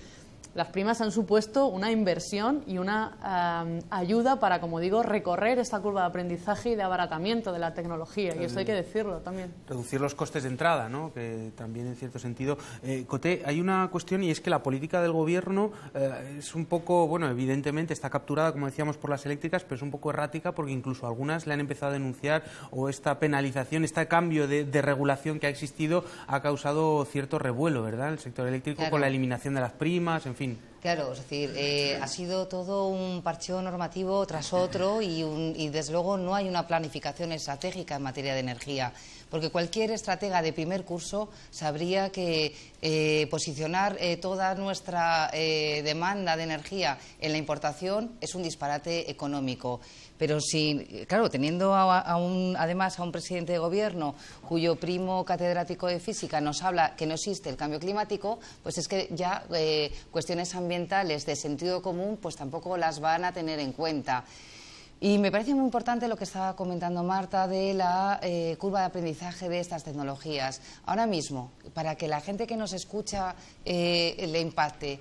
las primas han supuesto una inversión y una eh, ayuda para, como digo, recorrer esta curva de aprendizaje y de abaratamiento de la tecnología. y eso hay que decirlo también. Reducir los costes de entrada, ¿no? que también en cierto sentido. Eh, Coté, hay una cuestión y es que la política del gobierno eh, es un poco, bueno, evidentemente está capturada, como decíamos, por las eléctricas, pero es un poco errática porque incluso algunas le han empezado a denunciar o esta penalización, este cambio de, regulación que ha existido ha causado cierto revuelo, ¿verdad? el sector eléctrico con la eliminación de las primas, en fin. Claro, es decir, eh, ha sido todo un parcheo normativo tras otro y desde luego no hay una planificación estratégica en materia de energía porque cualquier estratega de primer curso sabría que eh, posicionar eh, toda nuestra eh, demanda de energía en la importación es un disparate económico. Pero si, claro, teniendo además a un presidente de gobierno cuyo primo catedrático de física nos habla que no existe el cambio climático, pues es que ya cuestiones ambientales de sentido común pues tampoco las van a tener en cuenta. Y me parece muy importante lo que estaba comentando Marta de la eh, curva de aprendizaje de estas tecnologías. Ahora mismo, para que la gente que nos escucha eh, le impacte,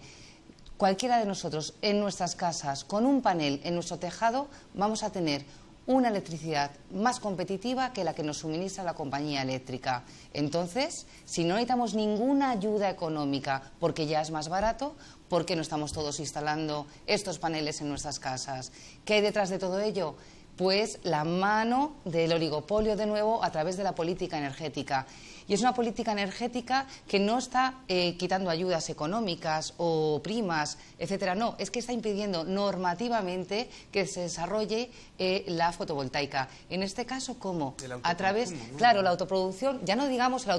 cualquiera de nosotros en nuestras casas, con un panel en nuestro tejado, vamos a tener una electricidad más competitiva que la que nos suministra la compañía eléctrica. Entonces, si no necesitamos ninguna ayuda económica porque ya es más barato, ¿por qué no estamos todos instalando estos paneles en nuestras casas? ¿Qué hay detrás de todo ello? Pues la mano del oligopolio de nuevo a través de la política energética. Y es una política energética que no está eh, quitando ayudas económicas o primas, etcétera. No, es que está impidiendo normativamente que se desarrolle eh, la fotovoltaica. En este caso, ¿cómo? A través, claro, la autoproducción, ya no digamos la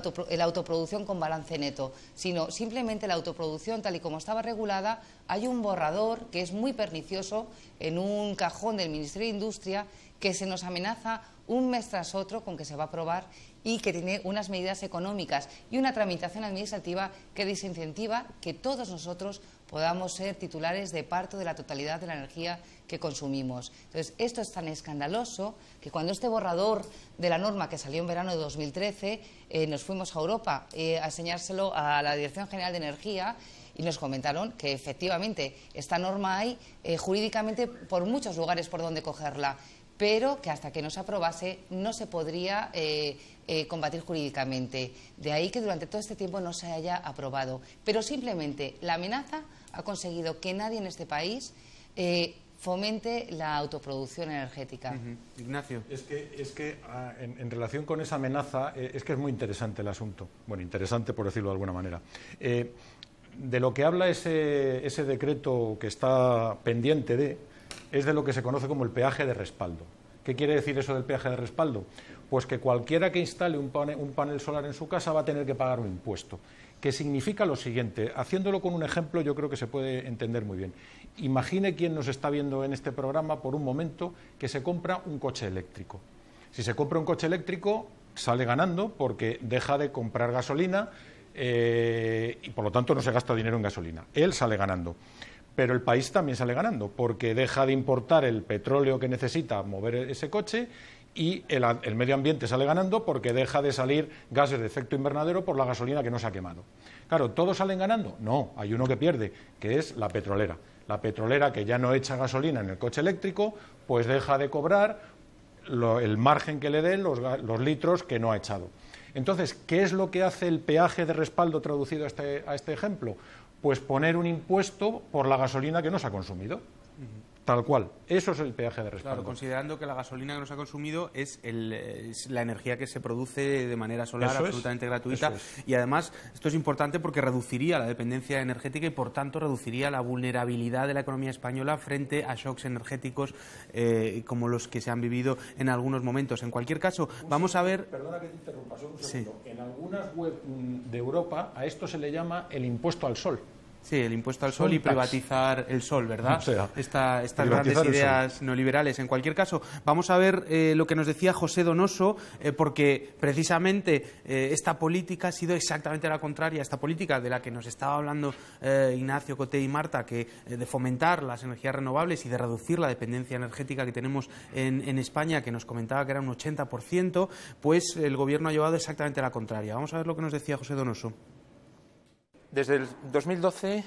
autoproducción con balance neto, sino simplemente la autoproducción tal y como estaba regulada, hay un borrador que es muy pernicioso en un cajón del Ministerio de Industria que se nos amenaza un mes tras otro con que se va a aprobar y que tiene unas medidas económicas y una tramitación administrativa que desincentiva que todos nosotros podamos ser titulares de parto de la totalidad de la energía que consumimos. Entonces, esto es tan escandaloso que cuando este borrador de la norma que salió en verano de 2013, eh, nos fuimos a Europa eh, a enseñárselo a la Dirección General de Energía y nos comentaron que efectivamente esta norma hay eh, jurídicamente por muchos lugares por donde cogerla, pero que hasta que no se aprobase no se podría eh, combatir jurídicamente. De ahí que durante todo este tiempo no se haya aprobado. Pero simplemente la amenaza ha conseguido que nadie en este país eh, fomente la autoproducción energética. Ignacio. Es que, ah, en, relación con esa amenaza, eh, es que es muy interesante el asunto. Bueno, interesante por decirlo de alguna manera. de lo que habla ese, ese decreto que está pendiente de, es de lo que se conoce como el peaje de respaldo. ¿Qué quiere decir eso del peaje de respaldo? Pues que cualquiera que instale un panel, solar en su casa va a tener que pagar un impuesto ¿Qué significa lo siguiente. Haciéndolo con un ejemplo yo creo que se puede entender muy bien. Imagine quien nos está viendo en este programa por un momento que se compra un coche eléctrico. Si se compra un coche eléctrico sale ganando porque deja de comprar gasolina eh, y por lo tanto no se gasta dinero en gasolina. Él sale ganando. Pero el país también sale ganando porque deja de importar el petróleo que necesita mover ese coche y el, medio ambiente sale ganando porque deja de salir gases de efecto invernadero por la gasolina que no se ha quemado. Claro, ¿todos salen ganando? No, hay uno que pierde, que es la petrolera. La petrolera que ya no echa gasolina en el coche eléctrico, pues deja de cobrar el margen que le den los, litros que no ha echado. Entonces, ¿qué es lo que hace el peaje de respaldo traducido a este, este ejemplo? Pues poner un impuesto por la gasolina que no se ha consumido. Tal cual. Eso es el peaje de respaldo. Claro, considerando que la gasolina que nos ha consumido es, la energía que se produce de manera solar absolutamente gratuita. Y además, esto es importante porque reduciría la dependencia energética y, por tanto, reduciría la vulnerabilidad de la economía española frente a shocks energéticos eh, como los que se han vivido en algunos momentos. En cualquier caso, vamos a ver. Perdona que te interrumpa, un segundo. En algunas webs mm, de Europa a esto se le llama el impuesto al sol. Sí, el impuesto al sol, y privatizar el sol, ¿verdad? estas grandes ideas neoliberales. En cualquier caso, vamos a ver eh, lo que nos decía José Donoso, eh, porque precisamente eh, esta política ha sido exactamente la contraria, a esta política de la que nos estaba hablando Ignacio Coté y Marta, que de fomentar las energías renovables y de reducir la dependencia energética que tenemos en, en España, que nos comentaba que era un 80%, pues el Gobierno ha llevado exactamente la contraria. Vamos a ver lo que nos decía José Donoso. Desde el 2012,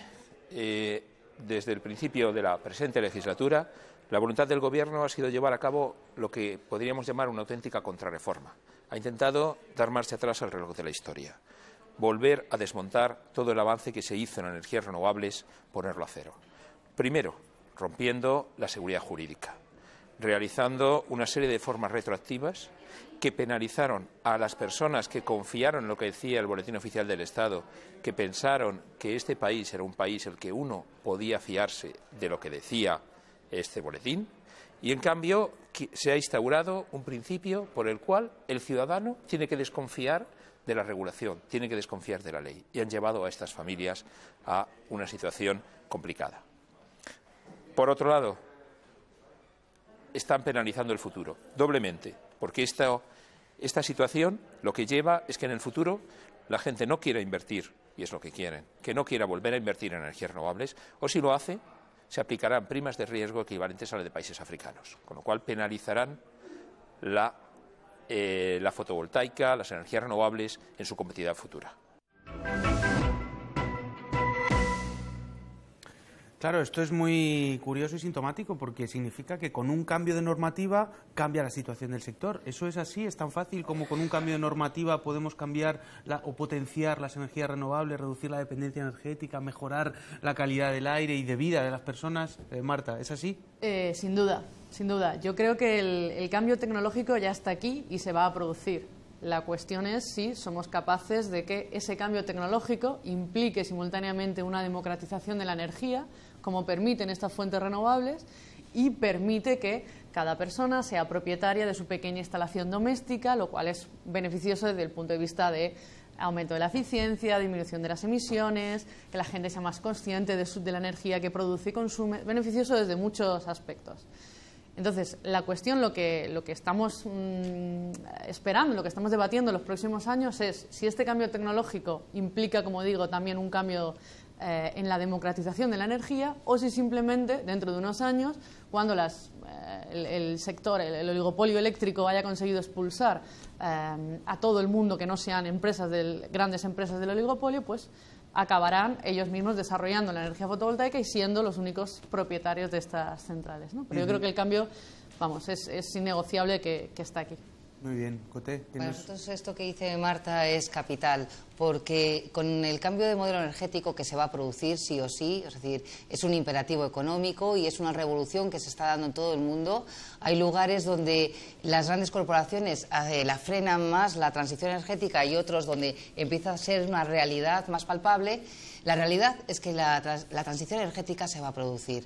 eh, desde el principio de la presente legislatura, la voluntad del Gobierno ha sido llevar a cabo lo que podríamos llamar una auténtica contrarreforma. Ha intentado dar marcha atrás al reloj de la historia, volver a desmontar todo el avance que se hizo en energías renovables, ponerlo a cero. Primero, rompiendo la seguridad jurídica realizando una serie de formas retroactivas que penalizaron a las personas que confiaron en lo que decía el Boletín Oficial del Estado, que pensaron que este país era un país el que uno podía fiarse de lo que decía este boletín, y en cambio se ha instaurado un principio por el cual el ciudadano tiene que desconfiar de la regulación, tiene que desconfiar de la ley, y han llevado a estas familias a una situación complicada. Por otro lado, están penalizando el futuro, doblemente, porque esta, situación lo que lleva es que en el futuro la gente no quiera invertir, y es lo que quieren, que no quiera volver a invertir en energías renovables, o si lo hace, se aplicarán primas de riesgo equivalentes a las de países africanos, con lo cual penalizarán la, eh, la fotovoltaica, las energías renovables en su competitividad futura. Claro, esto es muy curioso y sintomático porque significa que con un cambio de normativa cambia la situación del sector. ¿Eso es así? ¿Es tan fácil como con un cambio de normativa podemos cambiar o potenciar las energías renovables, reducir la dependencia energética, mejorar la calidad del aire y de vida de las personas? Eh, Marta, ¿es así? Eh, sin duda, sin duda. Yo creo que el, el cambio tecnológico ya está aquí y se va a producir. La cuestión es si somos capaces de que ese cambio tecnológico implique simultáneamente una democratización de la energía, como permiten estas fuentes renovables y permite que cada persona sea propietaria de su pequeña instalación doméstica, lo cual es beneficioso desde el punto de vista de aumento de la eficiencia, disminución de las emisiones, que la gente sea más consciente de, la energía que produce y consume, beneficioso desde muchos aspectos. Entonces, la cuestión, lo que, lo que estamos mm, esperando, lo que estamos debatiendo en los próximos años es si este cambio tecnológico implica, como digo, también un cambio eh, en la democratización de la energía o si simplemente dentro de unos años, cuando eh, el, sector, el, oligopolio eléctrico haya conseguido expulsar eh, a todo el mundo que no sean empresas grandes empresas del oligopolio, pues acabarán ellos mismos desarrollando la energía fotovoltaica y siendo los únicos propietarios de estas centrales. Pero yo creo que el cambio, vamos, es, innegociable que está aquí. Muy bien, Coté. Para esto que dice Marta es capital, porque con el cambio de modelo energético que se va a producir sí o sí, es decir, es un imperativo económico y es una revolución que se está dando en todo el mundo. Hay lugares donde las grandes corporaciones eh, la frenan más la transición energética y otros donde empieza a ser una realidad más palpable. La realidad es que la transición energética se va a producir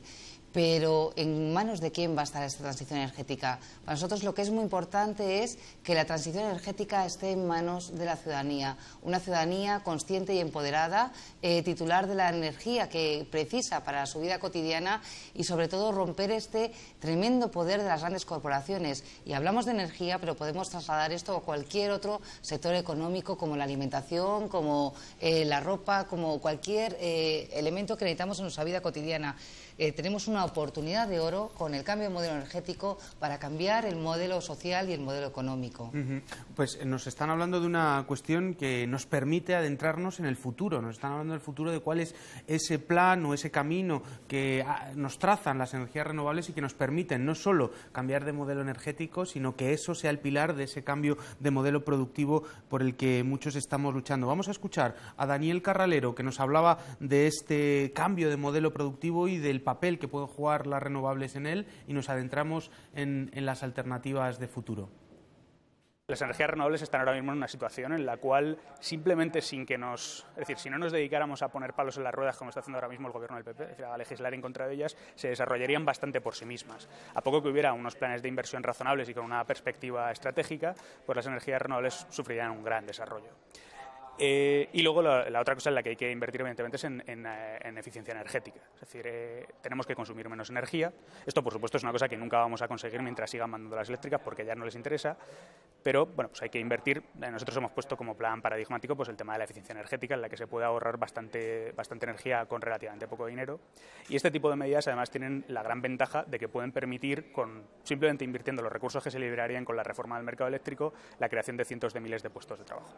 pero ¿en manos de quién va a estar esta transición energética? Para nosotros lo que es muy importante es que la transición energética esté en manos de la ciudadanía, una ciudadanía consciente y empoderada, eh, titular de la energía que precisa para su vida cotidiana y sobre todo romper este tremendo poder de las grandes corporaciones. Y hablamos de energía, pero podemos trasladar esto a cualquier otro sector económico como la alimentación, como eh, la ropa, como cualquier eh, elemento que necesitamos en nuestra vida cotidiana. Eh, tenemos una oportunidad de oro con el cambio de modelo energético para cambiar el modelo social y el modelo económico. Pues eh, nos están hablando de una cuestión que nos permite adentrarnos en el futuro, nos están hablando del futuro de cuál es ese plan o ese camino que ah, nos trazan las energías renovables y que nos permiten no solo cambiar de modelo energético, sino que eso sea el pilar de ese cambio de modelo productivo por el que muchos estamos luchando. Vamos a escuchar a Daniel Carralero, que nos hablaba de este cambio de modelo productivo y del papel que pueden jugar las renovables en él y nos adentramos en, en las alternativas de futuro. Las energías renovables están ahora mismo en una situación en la cual simplemente sin que nos, es decir, si no nos dedicáramos a poner palos en las ruedas como está haciendo ahora mismo el gobierno del PP, es decir, a legislar en contra de ellas, se desarrollarían bastante por sí mismas. A poco que hubiera unos planes de inversión razonables y con una perspectiva estratégica, pues las energías renovables sufrirían un gran desarrollo. Eh, y luego la, otra cosa en la que hay que invertir, evidentemente, es en, eh, eficiencia energética. Es decir, eh, tenemos que consumir menos energía. Esto, por supuesto, es una cosa que nunca vamos a conseguir mientras sigan mandando las eléctricas porque ya no les interesa. Pero, bueno, pues hay que invertir. Nosotros hemos puesto como plan paradigmático pues, el tema de la eficiencia energética, en la que se puede ahorrar bastante, bastante energía con relativamente poco dinero. Y este tipo de medidas, además, tienen la gran ventaja de que pueden permitir, simplemente invirtiendo los recursos que se liberarían con la reforma del mercado eléctrico, la creación de cientos de miles de puestos de trabajo.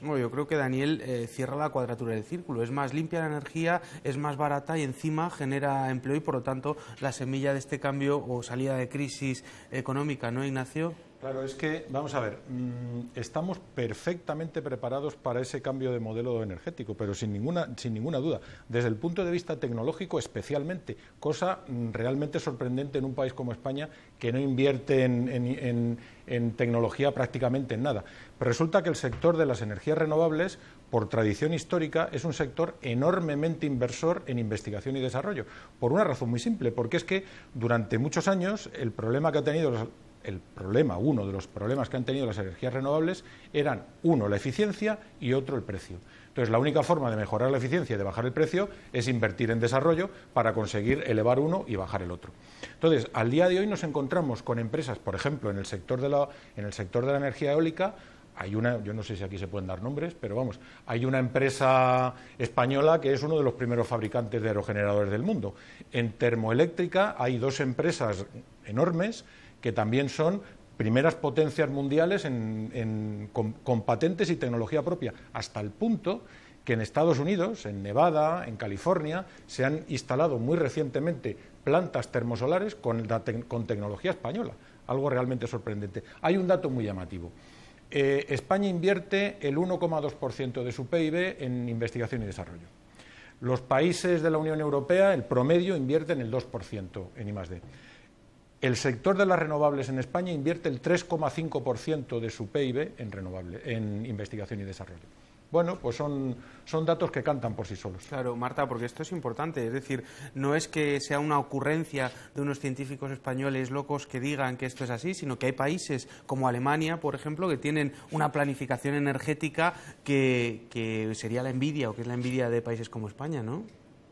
Bueno, yo creo que Daniel eh, cierra la cuadratura del círculo. Es más limpia la energía, es más barata y encima genera empleo y por lo tanto la semilla de este cambio o salida de crisis económica, ¿no, Ignacio? Claro, es que, vamos a ver, mm, estamos perfectamente preparados para ese cambio de modelo energético, pero sin ninguna, sin ninguna duda, desde el punto de vista tecnológico especialmente, cosa mm, realmente sorprendente en un país como España que no invierte en, tecnología prácticamente en nada. Pero resulta que el sector de las energías renovables, por tradición histórica, es un sector enormemente inversor en investigación y desarrollo, por una razón muy simple, porque es que durante muchos años el problema que ha tenido los el problema, uno de los problemas que han tenido las energías renovables eran, uno, la eficiencia y otro, el precio. Entonces, la única forma de mejorar la eficiencia y de bajar el precio es invertir en desarrollo para conseguir elevar uno y bajar el otro. Entonces, al día de hoy nos encontramos con empresas, por ejemplo, en el sector de la, en el sector de la energía eólica, hay una, yo no sé si aquí se pueden dar nombres, pero vamos, hay una empresa española que es uno de los primeros fabricantes de aerogeneradores del mundo. En termoeléctrica hay dos empresas enormes que también son primeras potencias mundiales con, patentes y tecnología propia, hasta el punto que en Estados Unidos, en Nevada, en California, se han instalado muy recientemente plantas termosolares con, tecnología española, algo realmente sorprendente. Hay un dato muy llamativo. Eh, España invierte el 1,2% de su PIB en investigación y desarrollo. Los países de la Unión Europea, el promedio, invierten el 2% en I+.D. El sector de las renovables en España invierte el 3,5% de su PIB en, renovable, en investigación y desarrollo. Bueno, pues son, datos que cantan por sí solos. Claro, Marta, porque esto es importante. Es decir, no es que sea una ocurrencia de unos científicos españoles locos que digan que esto es así, sino que hay países como Alemania, por ejemplo, que tienen una planificación energética que, que sería la envidia o que es la envidia de países como España, ¿no?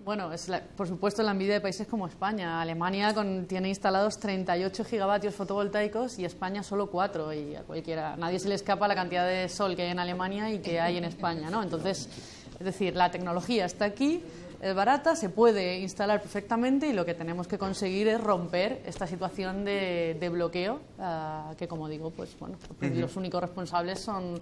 Bueno, es por supuesto la envidia de países como España. Alemania con, tiene instalados 38 gigavatios fotovoltaicos y España solo 4. Y a cualquiera, nadie se le escapa la cantidad de sol que hay en Alemania y que hay en España. ¿no? Entonces, es decir, la tecnología está aquí, es barata, se puede instalar perfectamente y lo que tenemos que conseguir es romper esta situación de, bloqueo, ah, que como digo, pues bueno, pues los únicos responsables son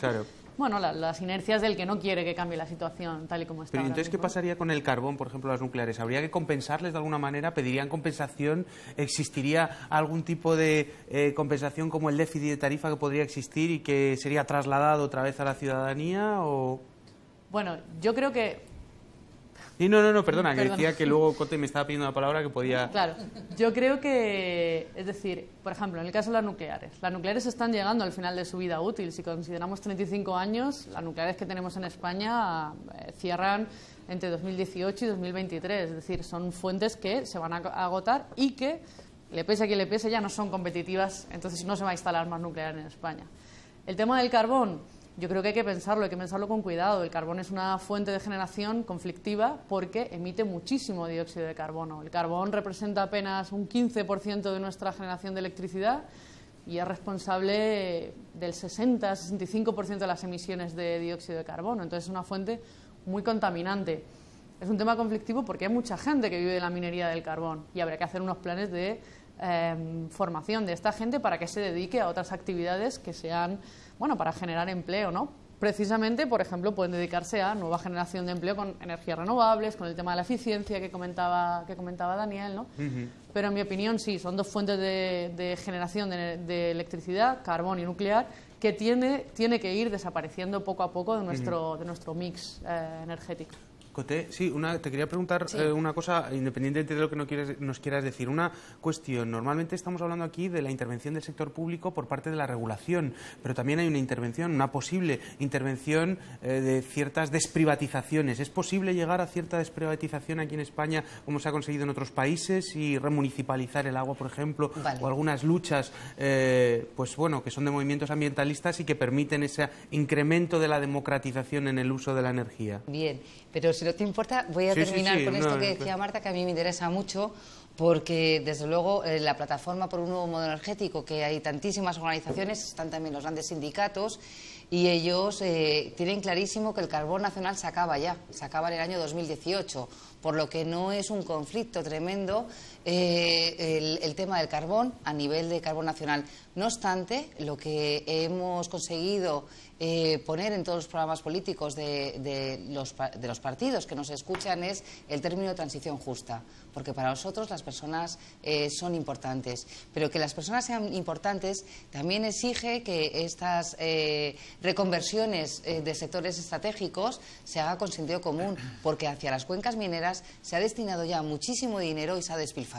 bueno, las inercias del que no quiere que cambie la situación tal y como está. Pero entonces, ¿qué pasaría con el carbón, por ejemplo, las nucleares? ¿Habría que compensarles de alguna manera? ¿Pedirían compensación? ¿Existiría algún tipo de eh, compensación como el déficit de tarifa que podría existir y que sería trasladado otra vez a la ciudadanía? O... Bueno, yo creo que no, no, no, perdona, que decía que luego Cote me estaba pidiendo la palabra que podía... Claro, yo creo que, es decir, por ejemplo, en el caso de las nucleares, las nucleares están llegando al final de su vida útil. Si consideramos 35 años, las nucleares que tenemos en España eh, cierran entre 2018 y 2023. Es decir, son fuentes que se van a agotar y que, le pese a quien le pese, ya no son competitivas, entonces no se va a instalar más nuclear en España. El tema del carbón, yo creo que hay que pensarlo, hay que pensarlo con cuidado. El carbón es una fuente de generación conflictiva porque emite muchísimo dióxido de carbono. El carbón representa apenas un 15% de nuestra generación de electricidad y es responsable del 60-65% de las emisiones de dióxido de carbono. Entonces es una fuente muy contaminante. Es un tema conflictivo porque hay mucha gente que vive de la minería del carbón y habrá que hacer unos planes de eh, formación de esta gente para que se dedique a otras actividades que sean bueno, para generar empleo, ¿no? Precisamente, por ejemplo, pueden dedicarse a nueva generación de empleo con energías renovables, con el tema de la eficiencia que comentaba, que comentaba Daniel, ¿no? Pero en mi opinión, sí, son dos fuentes de, generación de, electricidad, carbón y nuclear, que tiene, tiene que ir desapareciendo poco a poco de nuestro, de nuestro mix eh, energético sí, te quería preguntar eh, una cosa, independientemente de lo que no nos quieras decir. Una cuestión, normalmente estamos hablando aquí de la intervención del sector público por parte de la regulación, pero también hay una intervención, una posible intervención eh, de ciertas desprivatizaciones. ¿Es posible llegar a cierta desprivatización aquí en España, como se ha conseguido en otros países, y remunicipalizar el agua, por ejemplo, o algunas luchas, eh, pues bueno, que son de movimientos ambientalistas y que permiten ese incremento de la democratización en el uso de la energía? Bien, pero no te importa, voy a terminar con esto que decía pues. Marta, que a mí me interesa mucho, porque desde luego eh, la plataforma por un nuevo modo energético, que hay tantísimas organizaciones, están también los grandes sindicatos, y ellos eh, tienen clarísimo que el carbón nacional se acaba ya, se acaba en el año 2018, por lo que no es un conflicto tremendo eh, el, tema del carbón a nivel de carbón nacional. No obstante, lo que hemos conseguido eh, poner en todos los programas políticos de, de, los, partidos que nos escuchan es el término transición justa, porque para nosotros las personas eh, son importantes. Pero que las personas sean importantes también exige que estas reconversiones de sectores estratégicos se haga con sentido común, porque hacia las cuencas mineras se ha destinado ya muchísimo dinero y se ha despilfarrado.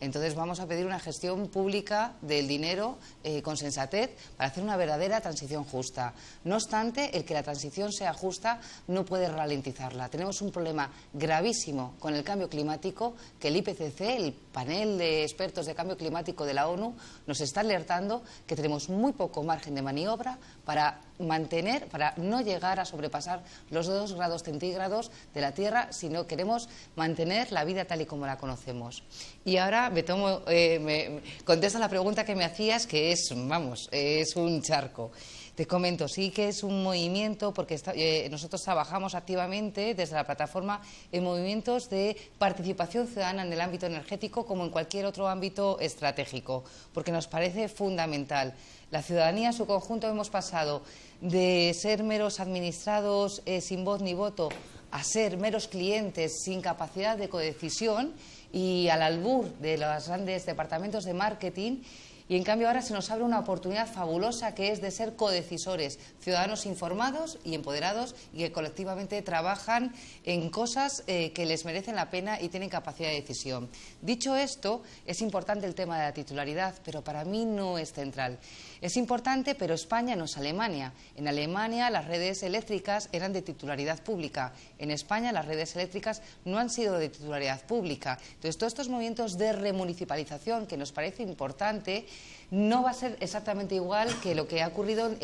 Entonces vamos a pedir una gestión pública del dinero eh, con sensatez para hacer una verdadera transición justa. No obstante, el que la transición sea justa no puede ralentizarla. Tenemos un problema gravísimo con el cambio climático que el IPCC, el panel de expertos de cambio climático de la ONU, nos está alertando que tenemos muy poco margen de maniobra para mantener, para no llegar a sobrepasar los dos grados centígrados de la Tierra, sino queremos mantener la vida tal y como la conocemos. Y ahora me tomo, eh, me contesta la pregunta que me hacías, que es, vamos, es un charco. Te comento, sí que es un movimiento porque eh, nosotros trabajamos activamente desde la plataforma en movimientos de participación ciudadana en el ámbito energético como en cualquier otro ámbito estratégico, porque nos parece fundamental. La ciudadanía en su conjunto hemos pasado de ser meros administrados eh, sin voz ni voto a ser meros clientes sin capacidad de codecisión y al albur de los grandes departamentos de marketing. Y en cambio ahora se nos abre una oportunidad fabulosa que es de ser codecisores, ciudadanos informados y empoderados y que colectivamente trabajan en cosas eh, que les merecen la pena y tienen capacidad de decisión. Dicho esto, es importante el tema de la titularidad, pero para mí no es central. Es importante, pero España no es Alemania. En Alemania las redes eléctricas eran de titularidad pública. En España las redes eléctricas no han sido de titularidad pública. Entonces, todos estos movimientos de remunicipalización que nos parece importante no va a ser exactamente igual que lo que está ocurriendo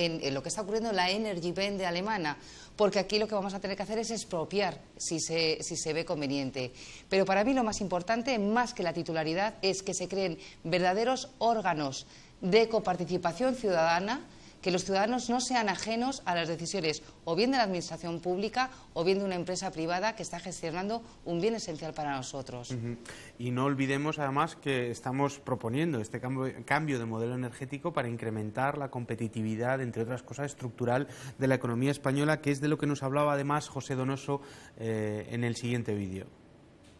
en la Energy alemana, porque aquí lo que vamos a tener que hacer es expropiar si se ve conveniente. Pero para mí lo más importante, más que la titularidad, es que se creen verdaderos órganos de coparticipación ciudadana, que los ciudadanos no sean ajenos a las decisiones o bien de la administración pública o bien de una empresa privada que está gestionando un bien esencial para nosotros. Y no olvidemos además que estamos proponiendo este cambio, de modelo energético para incrementar la competitividad, entre otras cosas, estructural de la economía española, que es de lo que nos hablaba además José Donoso eh, en el siguiente vídeo.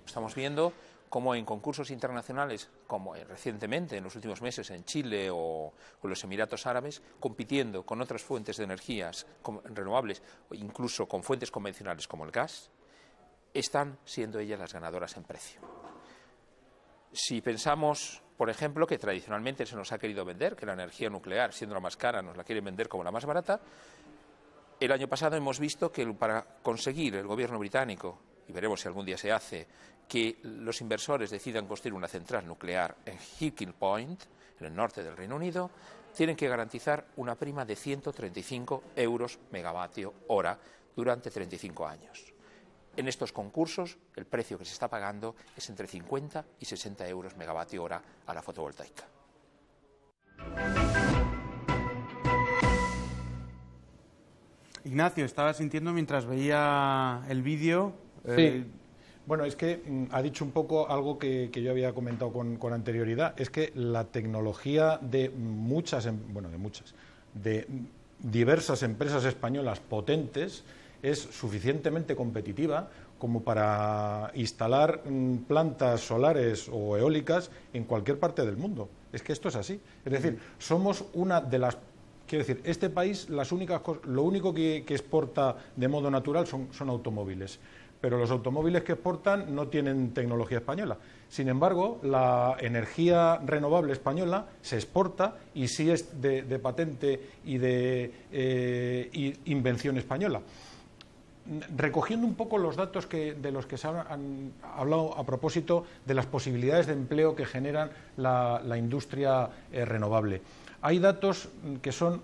Estamos viendo como en concursos internacionales, como recientemente, en los últimos meses, en Chile o, en los Emiratos Árabes, compitiendo con otras fuentes de energías renovables, incluso con fuentes convencionales como el gas, están siendo ellas las ganadoras en precio. Si pensamos, por ejemplo, que tradicionalmente se nos ha querido vender, que la energía nuclear, siendo la más cara, nos la quieren vender como la más barata, el año pasado hemos visto que para conseguir el gobierno británico, y veremos si algún día se hace, que los inversores decidan construir una central nuclear en Hickel Point, en el norte del Reino Unido, tienen que garantizar una prima de 135 euros megavatio hora durante 35 años. En estos concursos, el precio que se está pagando es entre 50 y 60 euros megavatio hora a la fotovoltaica. Ignacio, estaba sintiendo mientras veía el vídeo. Eh, bueno, es que mm, ha dicho un poco algo que, yo había comentado con, anterioridad, es que la tecnología de muchas, em, bueno, de muchas, de diversas empresas españolas potentes es suficientemente competitiva como para instalar mm, plantas solares o eólicas en cualquier parte del mundo. Es que esto es así. Es decir, somos una de las Quiero decir, este país las únicas, lo único que, exporta de modo natural son automóviles pero los automóviles que exportan no tienen tecnología española. Sin embargo, la energía renovable española se exporta y sí es de, patente y de eh, invención española. Recogiendo un poco los datos de los que se han, hablado a propósito de las posibilidades de empleo que generan la, industria eh, renovable, hay datos que son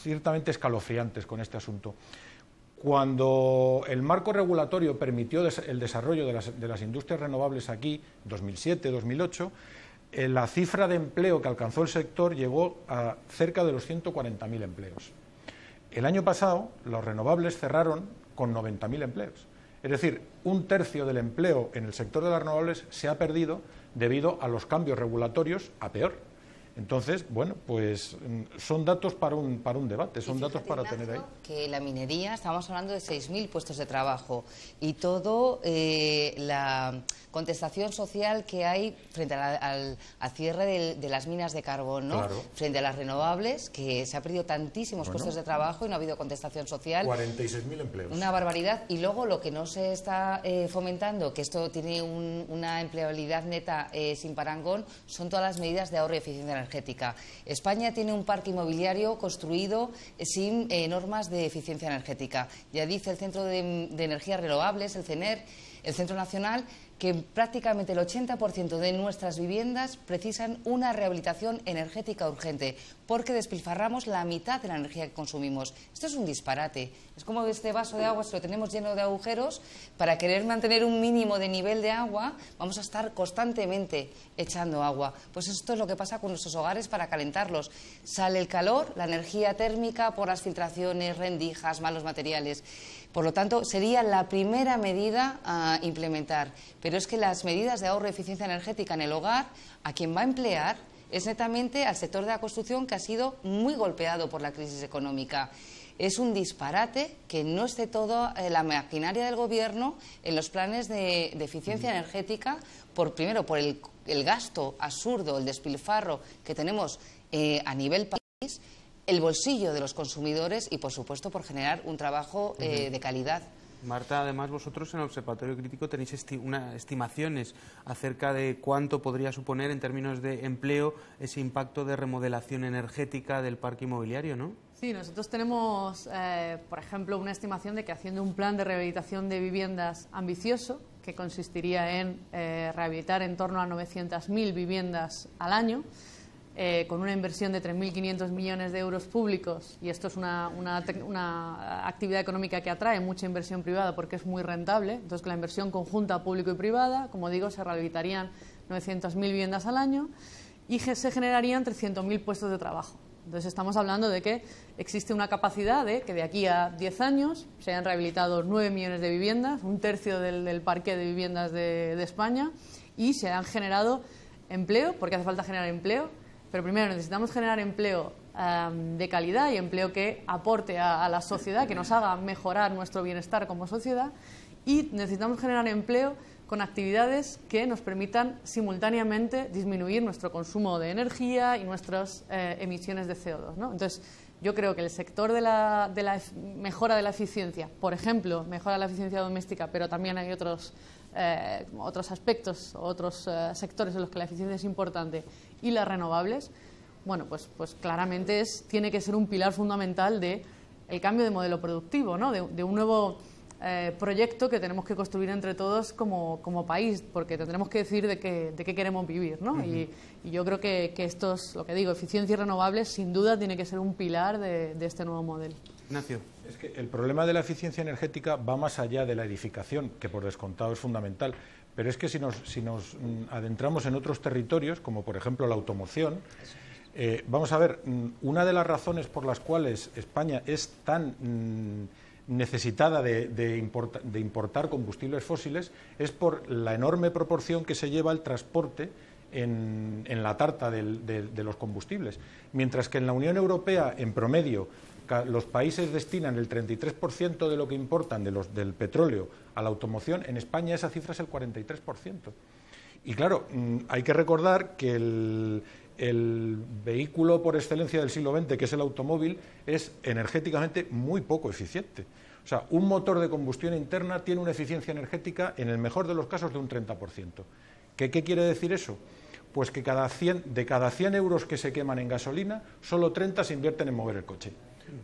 ciertamente escalofriantes con este asunto. Cuando el marco regulatorio permitió el desarrollo de las, industrias renovables aquí, 2007-2008, eh, la cifra de empleo que alcanzó el sector llegó a cerca de los 140.000 empleos. El año pasado, los renovables cerraron con 90.000 empleos. Es decir, un tercio del empleo en el sector de las renovables se ha perdido debido a los cambios regulatorios a peor. Entonces, bueno, pues mm, son datos para un, para un debate, son datos para tener ahí. Que la minería, estamos hablando de 6.000 puestos de trabajo y todo eh, la contestación social que hay frente al, cierre de, las minas de carbón, ¿no? Frente a las renovables, que se ha perdido tantísimos puestos de trabajo y no ha habido contestación social. 46.000 empleos. Una barbaridad. Y luego lo que no se está eh, fomentando, que esto tiene una empleabilidad neta eh, sin parangón, son todas las medidas de ahorro y eficiencia energética España tiene un parque inmobiliario construido eh, sin eh, normas de eficiencia energética. Ya dice el Centro de, de Energías Renovables, el CENER, el Centro Nacional, que prácticamente el 80% de nuestras viviendas precisan una rehabilitación energética urgente, porque despilfarramos la mitad de la energía que consumimos. Esto es un disparate. Es como este vaso de agua, si lo tenemos lleno de agujeros, para querer mantener un mínimo de nivel de agua, vamos a estar constantemente echando agua. Pues esto es lo que pasa con nuestros hogares para calentarlos. Sale el calor, la energía térmica por las filtraciones, rendijas, malos materiales. Por lo tanto, sería la primera medida a implementar. Pero es que las medidas de ahorro y eficiencia energética en el hogar, a quien va a emplear, es netamente al sector de la construcción que ha sido muy golpeado por la crisis económica. Es un disparate que no esté toda eh, la maquinaria del Gobierno en los planes de, eficiencia energética, por primero por el, gasto absurdo, el despilfarro que tenemos eh, a nivel el bolsillo de los consumidores y, por supuesto, por generar un trabajo eh, de calidad. Marta, además vosotros en el Observatorio Crítico tenéis estimaciones acerca de cuánto podría suponer en términos de empleo ese impacto de remodelación energética del parque inmobiliario, ¿no? Sí, nosotros tenemos, eh, por ejemplo, una estimación de que haciendo un plan de rehabilitación de viviendas ambicioso, que consistiría en eh, rehabilitar en torno a 900.000 viviendas al año, eh, con una inversión de 3.500 millones de euros públicos, y esto es una, una, actividad económica que atrae mucha inversión privada porque es muy rentable, entonces con la inversión conjunta público y privada, como digo, se rehabilitarían 900.000 viviendas al año y se generarían 300.000 puestos de trabajo. Entonces estamos hablando de que existe una capacidad de que de aquí a 10 años se hayan rehabilitado 9 millones de viviendas, un tercio del, parque de viviendas de España, y se han generado empleo, porque hace falta generar empleo, pero primero necesitamos generar empleo de calidad y empleo que aporte a, la sociedad, que nos haga mejorar nuestro bienestar como sociedad. Y necesitamos generar empleo con actividades que nos permitan simultáneamente disminuir nuestro consumo de energía y nuestras eh, emisiones de CO2. Entonces, yo creo que el sector de la, de la, mejora de la eficiencia, por ejemplo, mejora la eficiencia doméstica, pero también hay otros eh, otros aspectos, otros eh, sectores en los que la eficiencia es importante y las renovables, bueno, pues, pues claramente es, tiene que ser un pilar fundamental del el cambio de modelo productivo, ¿no? de, un nuevo eh, proyecto que tenemos que construir entre todos como, país, porque tendremos que decir de qué, de qué queremos vivir. ¿no? y, yo creo que, esto es lo que digo, eficiencia y renovables sin duda tiene que ser un pilar de este nuevo modelo. Ignacio. Es que el problema de la eficiencia energética va más allá de la edificación, que por descontado es fundamental, pero es que si nos, mm, adentramos en otros territorios, como por ejemplo la automoción, eh, vamos a ver, mm, una de las razones por las cuales España es tan mm, necesitada de, importar combustibles fósiles es por la enorme proporción que se lleva el transporte en, la tarta de, los combustibles. Mientras que en la Unión Europea, en promedio, los países destinan el 33% de lo que importan de los, del petróleo a la automoción, en España esa cifra es el 43%. Y claro, mm, hay que recordar que el, vehículo por excelencia del siglo XX, que es el automóvil, es energéticamente muy poco eficiente. O sea, un motor de combustión interna tiene una eficiencia energética, en el mejor de los casos, de un 30%. ¿Qué, qué quiere decir eso? Pues que cada 100, de cada 100 euros que se queman en gasolina, solo 30 se invierten en mover el coche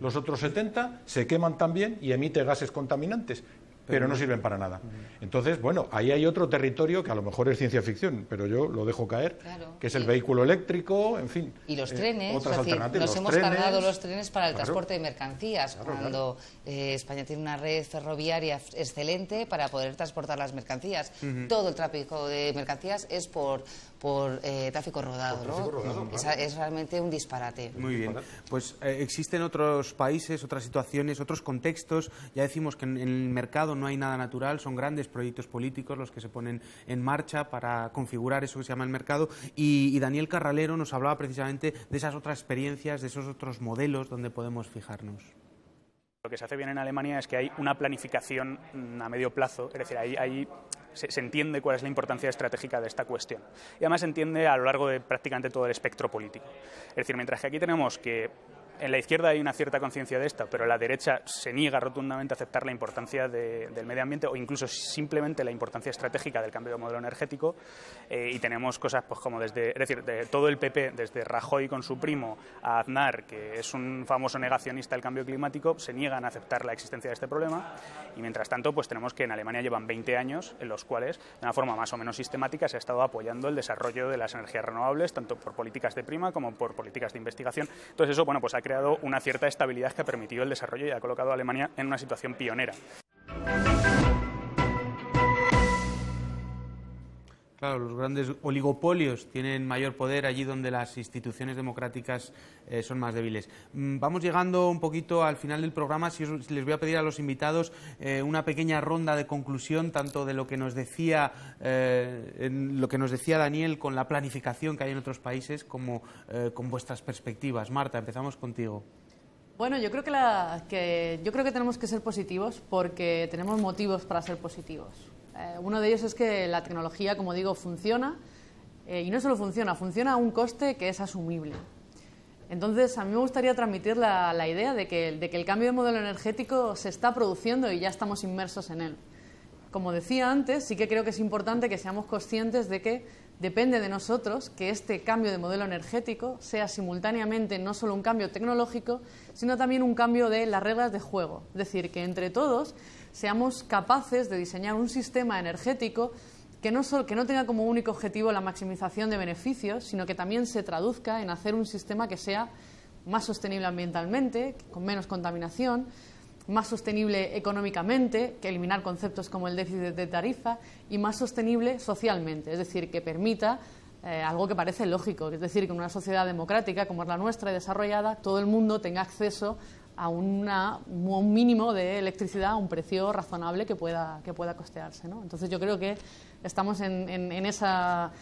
los otros 70 se queman también y emite gases contaminantes, pero no sirven para nada. Entonces, bueno, ahí hay otro territorio que a lo mejor es ciencia ficción, pero yo lo dejo caer, que es el vehículo eléctrico, en fin. Y los eh, trenes, otras nos hemos cargado los trenes para el transporte de mercancías, cuando eh, España tiene una red ferroviaria excelente para poder transportar las mercancías. Todo el tráfico de mercancías es por por eh, tráfico rodado. es, realmente un disparate. Muy bien. Pues eh, existen otros países, otras situaciones, otros contextos. Ya decimos que en, el mercado no hay nada natural, son grandes proyectos políticos los que se ponen en marcha para configurar eso que se llama el mercado. Y, Daniel Carralero nos hablaba precisamente de esas otras experiencias, de esos otros modelos donde podemos fijarnos. Lo que se hace bien en Alemania es que hay una planificación mm, a medio plazo, es decir, hay se, entiende cuál es la importancia estratégica de esta cuestión. Y además se entiende a lo largo de prácticamente todo el espectro político. Es decir, mientras que aquí tenemos que en la izquierda hay una cierta conciencia de esto, pero la derecha se niega rotundamente a aceptar la importancia del medio ambiente o incluso simplemente la importancia estratégica del cambio de modelo energético. Eh, y tenemos cosas pues, como desde, es decir, de todo el PP, desde Rajoy con su primo a Aznar, que es un famoso negacionista del cambio climático, se niegan a aceptar la existencia de este problema. Y mientras tanto, pues tenemos que en Alemania llevan 20 años en los cuales, de una forma más o menos sistemática, se ha estado apoyando el desarrollo de las energías renovables, tanto por políticas de prima como por políticas de investigación. Entonces, eso, bueno, pues aquí creado una cierta estabilidad que ha permitido el desarrollo y ha colocado a Alemania en una situación pionera. Claro, los grandes oligopolios tienen mayor poder allí donde las instituciones democráticas eh, son más débiles. Mm, vamos llegando un poquito al final del programa. Si les voy a pedir a los invitados eh, una pequeña ronda de conclusión, tanto de lo que nos decía eh, lo que nos decía Daniel con la planificación que hay en otros países, como con vuestras perspectivas. Marta, empezamos contigo. Bueno, yo creo que yo creo que tenemos que ser positivos porque tenemos motivos para ser positivos. Eh, uno de ellos es que la tecnología, como digo, funciona eh, y no solo funciona, funciona a un coste que es asumible. Entonces, a mí me gustaría transmitir la, idea de que, de que, el cambio de modelo energético se está produciendo y ya estamos inmersos en él. Como decía antes, sí que creo que es importante que seamos conscientes de que depende de nosotros que este cambio de modelo energético sea simultáneamente no solo un cambio tecnológico, sino también un cambio de las reglas de juego. Es decir, que entre todos seamos capaces de diseñar un sistema energético que no, solo, que no tenga como único objetivo la maximización de beneficios, sino que también se traduzca en hacer un sistema que sea más sostenible ambientalmente, con menos contaminación, más sostenible económicamente, que eliminar conceptos como el déficit de tarifa, y más sostenible socialmente, es decir, que permita eh, algo que parece lógico, es decir, que en una sociedad democrática como es la nuestra y desarrollada, todo el mundo tenga acceso a, un mínimo de electricidad a un precio razonable que pueda, que pueda costearse. ¿no? Entonces yo creo que estamos en, en, en esa...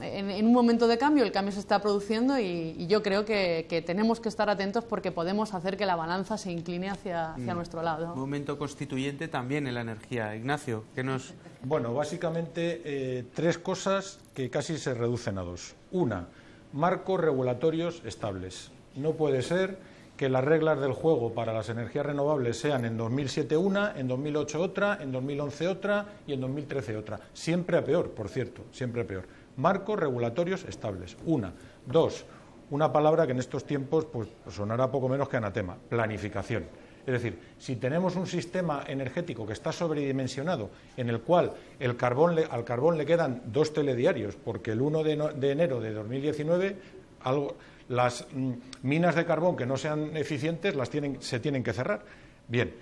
En, un momento de cambio, el cambio se está produciendo y, yo creo que, que, tenemos que estar atentos porque podemos hacer que la balanza se incline hacia, mm. nuestro lado. Momento constituyente también en la energía. Ignacio, que nos...? Bueno, básicamente eh, tres cosas que casi se reducen a dos. Una, marcos regulatorios estables. No puede ser que las reglas del juego para las energías renovables sean en 2007 una, en 2008 otra, en 2011 otra y en 2013 otra. Siempre a peor, por cierto, siempre a peor. Marcos regulatorios estables. Una. Dos. Una palabra que en estos tiempos pues, pues, sonará poco menos que anatema, planificación. Es decir, si tenemos un sistema energético que está sobredimensionado, en el cual el carbón le, al carbón le quedan dos telediarios, porque el 1 de, de enero de 2019 algo, las mm, minas de carbón que no sean eficientes las tienen, se tienen que cerrar. Bien,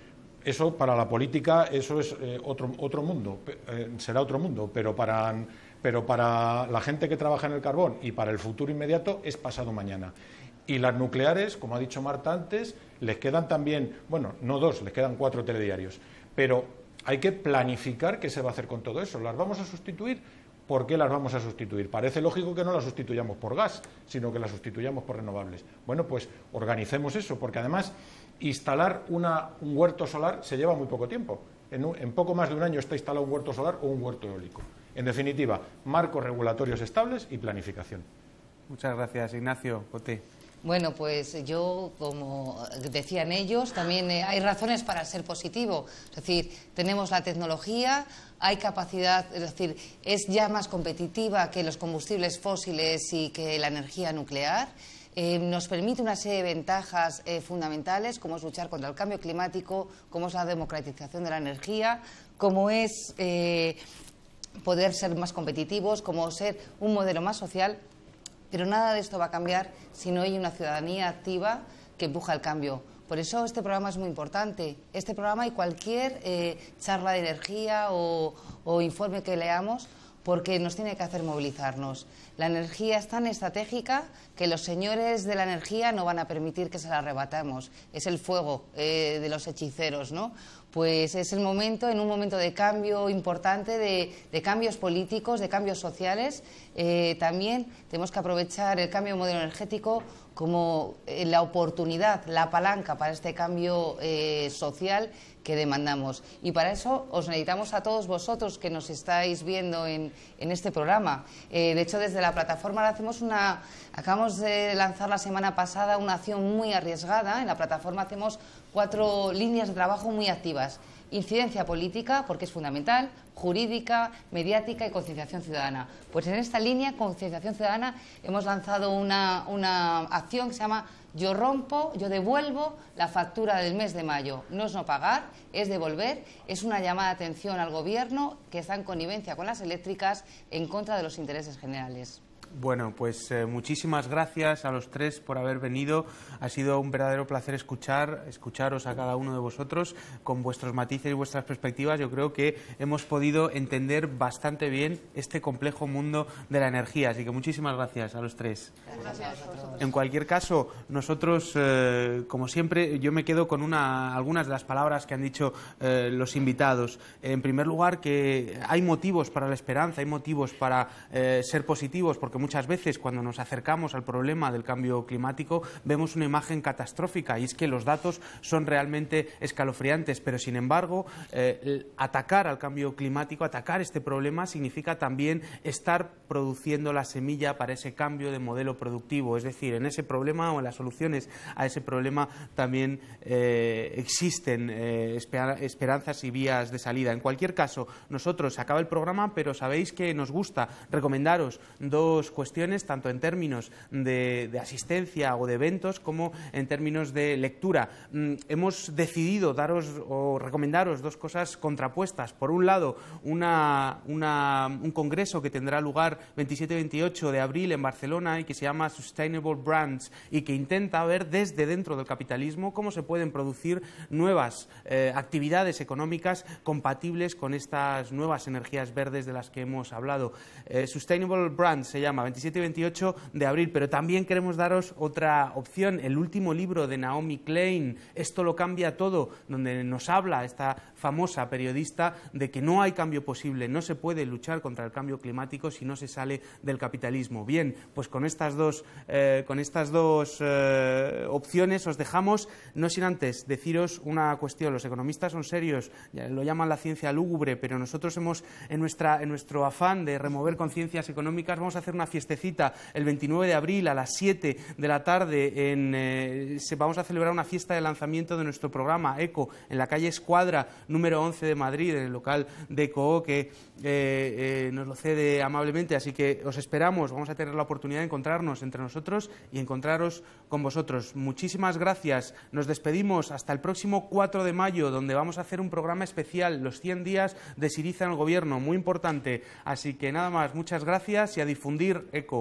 eso para la política eso es eh, otro, otro mundo, eh, será otro mundo, pero para, pero para la gente que trabaja en el carbón y para el futuro inmediato es pasado mañana. Y las nucleares, como ha dicho Marta antes, les quedan también, bueno, no dos, les quedan cuatro telediarios. Pero hay que planificar qué se va a hacer con todo eso. ¿Las vamos a sustituir? ¿por qué las vamos a sustituir? Parece lógico que no las sustituyamos por gas, sino que las sustituyamos por renovables. Bueno, pues organicemos eso, porque además instalar un huerto solar se lleva muy poco tiempo. En, poco más de un año está instalado un huerto solar o un huerto eólico. En definitiva, marcos regulatorios estables y planificación. Muchas gracias, Ignacio Coté. Bueno, pues yo, como decían ellos, también eh, hay razones para ser positivo. Es decir, tenemos la tecnología, hay capacidad, es decir, es ya más competitiva que los combustibles fósiles y que la energía nuclear. Eh, nos permite una serie de ventajas eh, fundamentales, como es luchar contra el cambio climático, como es la democratización de la energía, como es poder ser más competitivos, como ser un modelo más social pero nada de esto va a cambiar si no hay una ciudadanía activa que empuja el cambio. Por eso este programa es muy importante. Este programa y cualquier eh, charla de energía o, informe que leamos, porque nos tiene que hacer movilizarnos. La energía es tan estratégica que los señores de la energía no van a permitir que se la arrebatemos. Es el fuego eh, de los hechiceros, ¿no? pues es el momento, en un momento de cambio importante, de, cambios políticos, de cambios sociales, eh, también tenemos que aprovechar el cambio de modelo energético como eh, la oportunidad, la palanca para este cambio eh, social que demandamos. Y para eso os necesitamos a todos vosotros que nos estáis viendo en, este programa. de hecho, desde la plataforma hacemos una, acabamos de lanzar la semana pasada una acción muy arriesgada. En la plataforma hacemos cuatro líneas de trabajo muy activas. Incidencia política, porque es fundamental, jurídica, mediática y concienciación ciudadana. Pues en esta línea, concienciación ciudadana, hemos lanzado una, una acción que se llama yo rompo, yo devuelvo la factura del mes de mayo. No es no pagar, es devolver. Es una llamada de atención al Gobierno que está en connivencia con las eléctricas en contra de los intereses generales. Bueno, pues eh, muchísimas gracias a los tres por haber venido. Ha sido un verdadero placer escuchar, escucharos a cada uno de vosotros con vuestros matices y vuestras perspectivas. Yo creo que hemos podido entender bastante bien este complejo mundo de la energía. Así que muchísimas gracias a los tres. en cualquier caso, nosotros, eh, como siempre, yo me quedo con una, algunas de las palabras que han dicho eh, los invitados. En primer lugar, que hay motivos para la esperanza, hay motivos para ser positivos, porque muchas veces cuando nos acercamos al problema del cambio climático vemos una imagen catastrófica y es que los datos son realmente escalofriantes, pero sin embargo eh, atacar al cambio climático, atacar este problema significa también estar produciendo la semilla para ese cambio de modelo productivo, es decir, en ese problema o en las soluciones a ese problema también eh, existen eh, esperanzas y vías de salida. En cualquier caso, nosotros acaba el programa, pero sabéis que nos gusta recomendaros dos cuestiones, tanto en términos de, asistencia o de eventos como en términos de lectura. Mm, hemos decidido daros o recomendaros dos cosas contrapuestas. Por un lado, una, un congreso que tendrá lugar 27 y 28 de abril en Barcelona y que se llama Sustainable Brands y que intenta ver desde dentro del capitalismo cómo se pueden producir nuevas eh, actividades económicas compatibles con estas nuevas energías verdes de las que hemos hablado. Eh, Sustainable Brands se llama 27 y 28 de abril. Pero también queremos daros otra opción, el último libro de Naomi Klein, Esto lo cambia todo, donde nos habla esta famosa periodista de que no hay cambio posible, no se puede luchar contra el cambio climático si no se sale del capitalismo. Bien, pues con estas dos, eh, con estas dos eh, opciones os dejamos, no sin antes deciros una cuestión. Los economistas son serios, lo llaman la ciencia lúgubre, pero nosotros hemos, en, nuestra, en nuestro afán de remover conciencias económicas, vamos a hacer una fiestecita el 29 de abril a las 7 de la tarde. Eh, vamos a celebrar una fiesta de lanzamiento de nuestro programa ECO en la calle Escuadra número 11 de Madrid, en el local de ECO que eh, eh, nos lo cede amablemente. Así que os esperamos, vamos a tener la oportunidad de encontrarnos entre nosotros y encontraros con vosotros. Muchísimas gracias. Nos despedimos hasta el próximo 4 de mayo, donde vamos a hacer un programa especial, los 100 días de Siriza en el gobierno, muy importante. Así que nada más, muchas gracias y a difundir hear echo.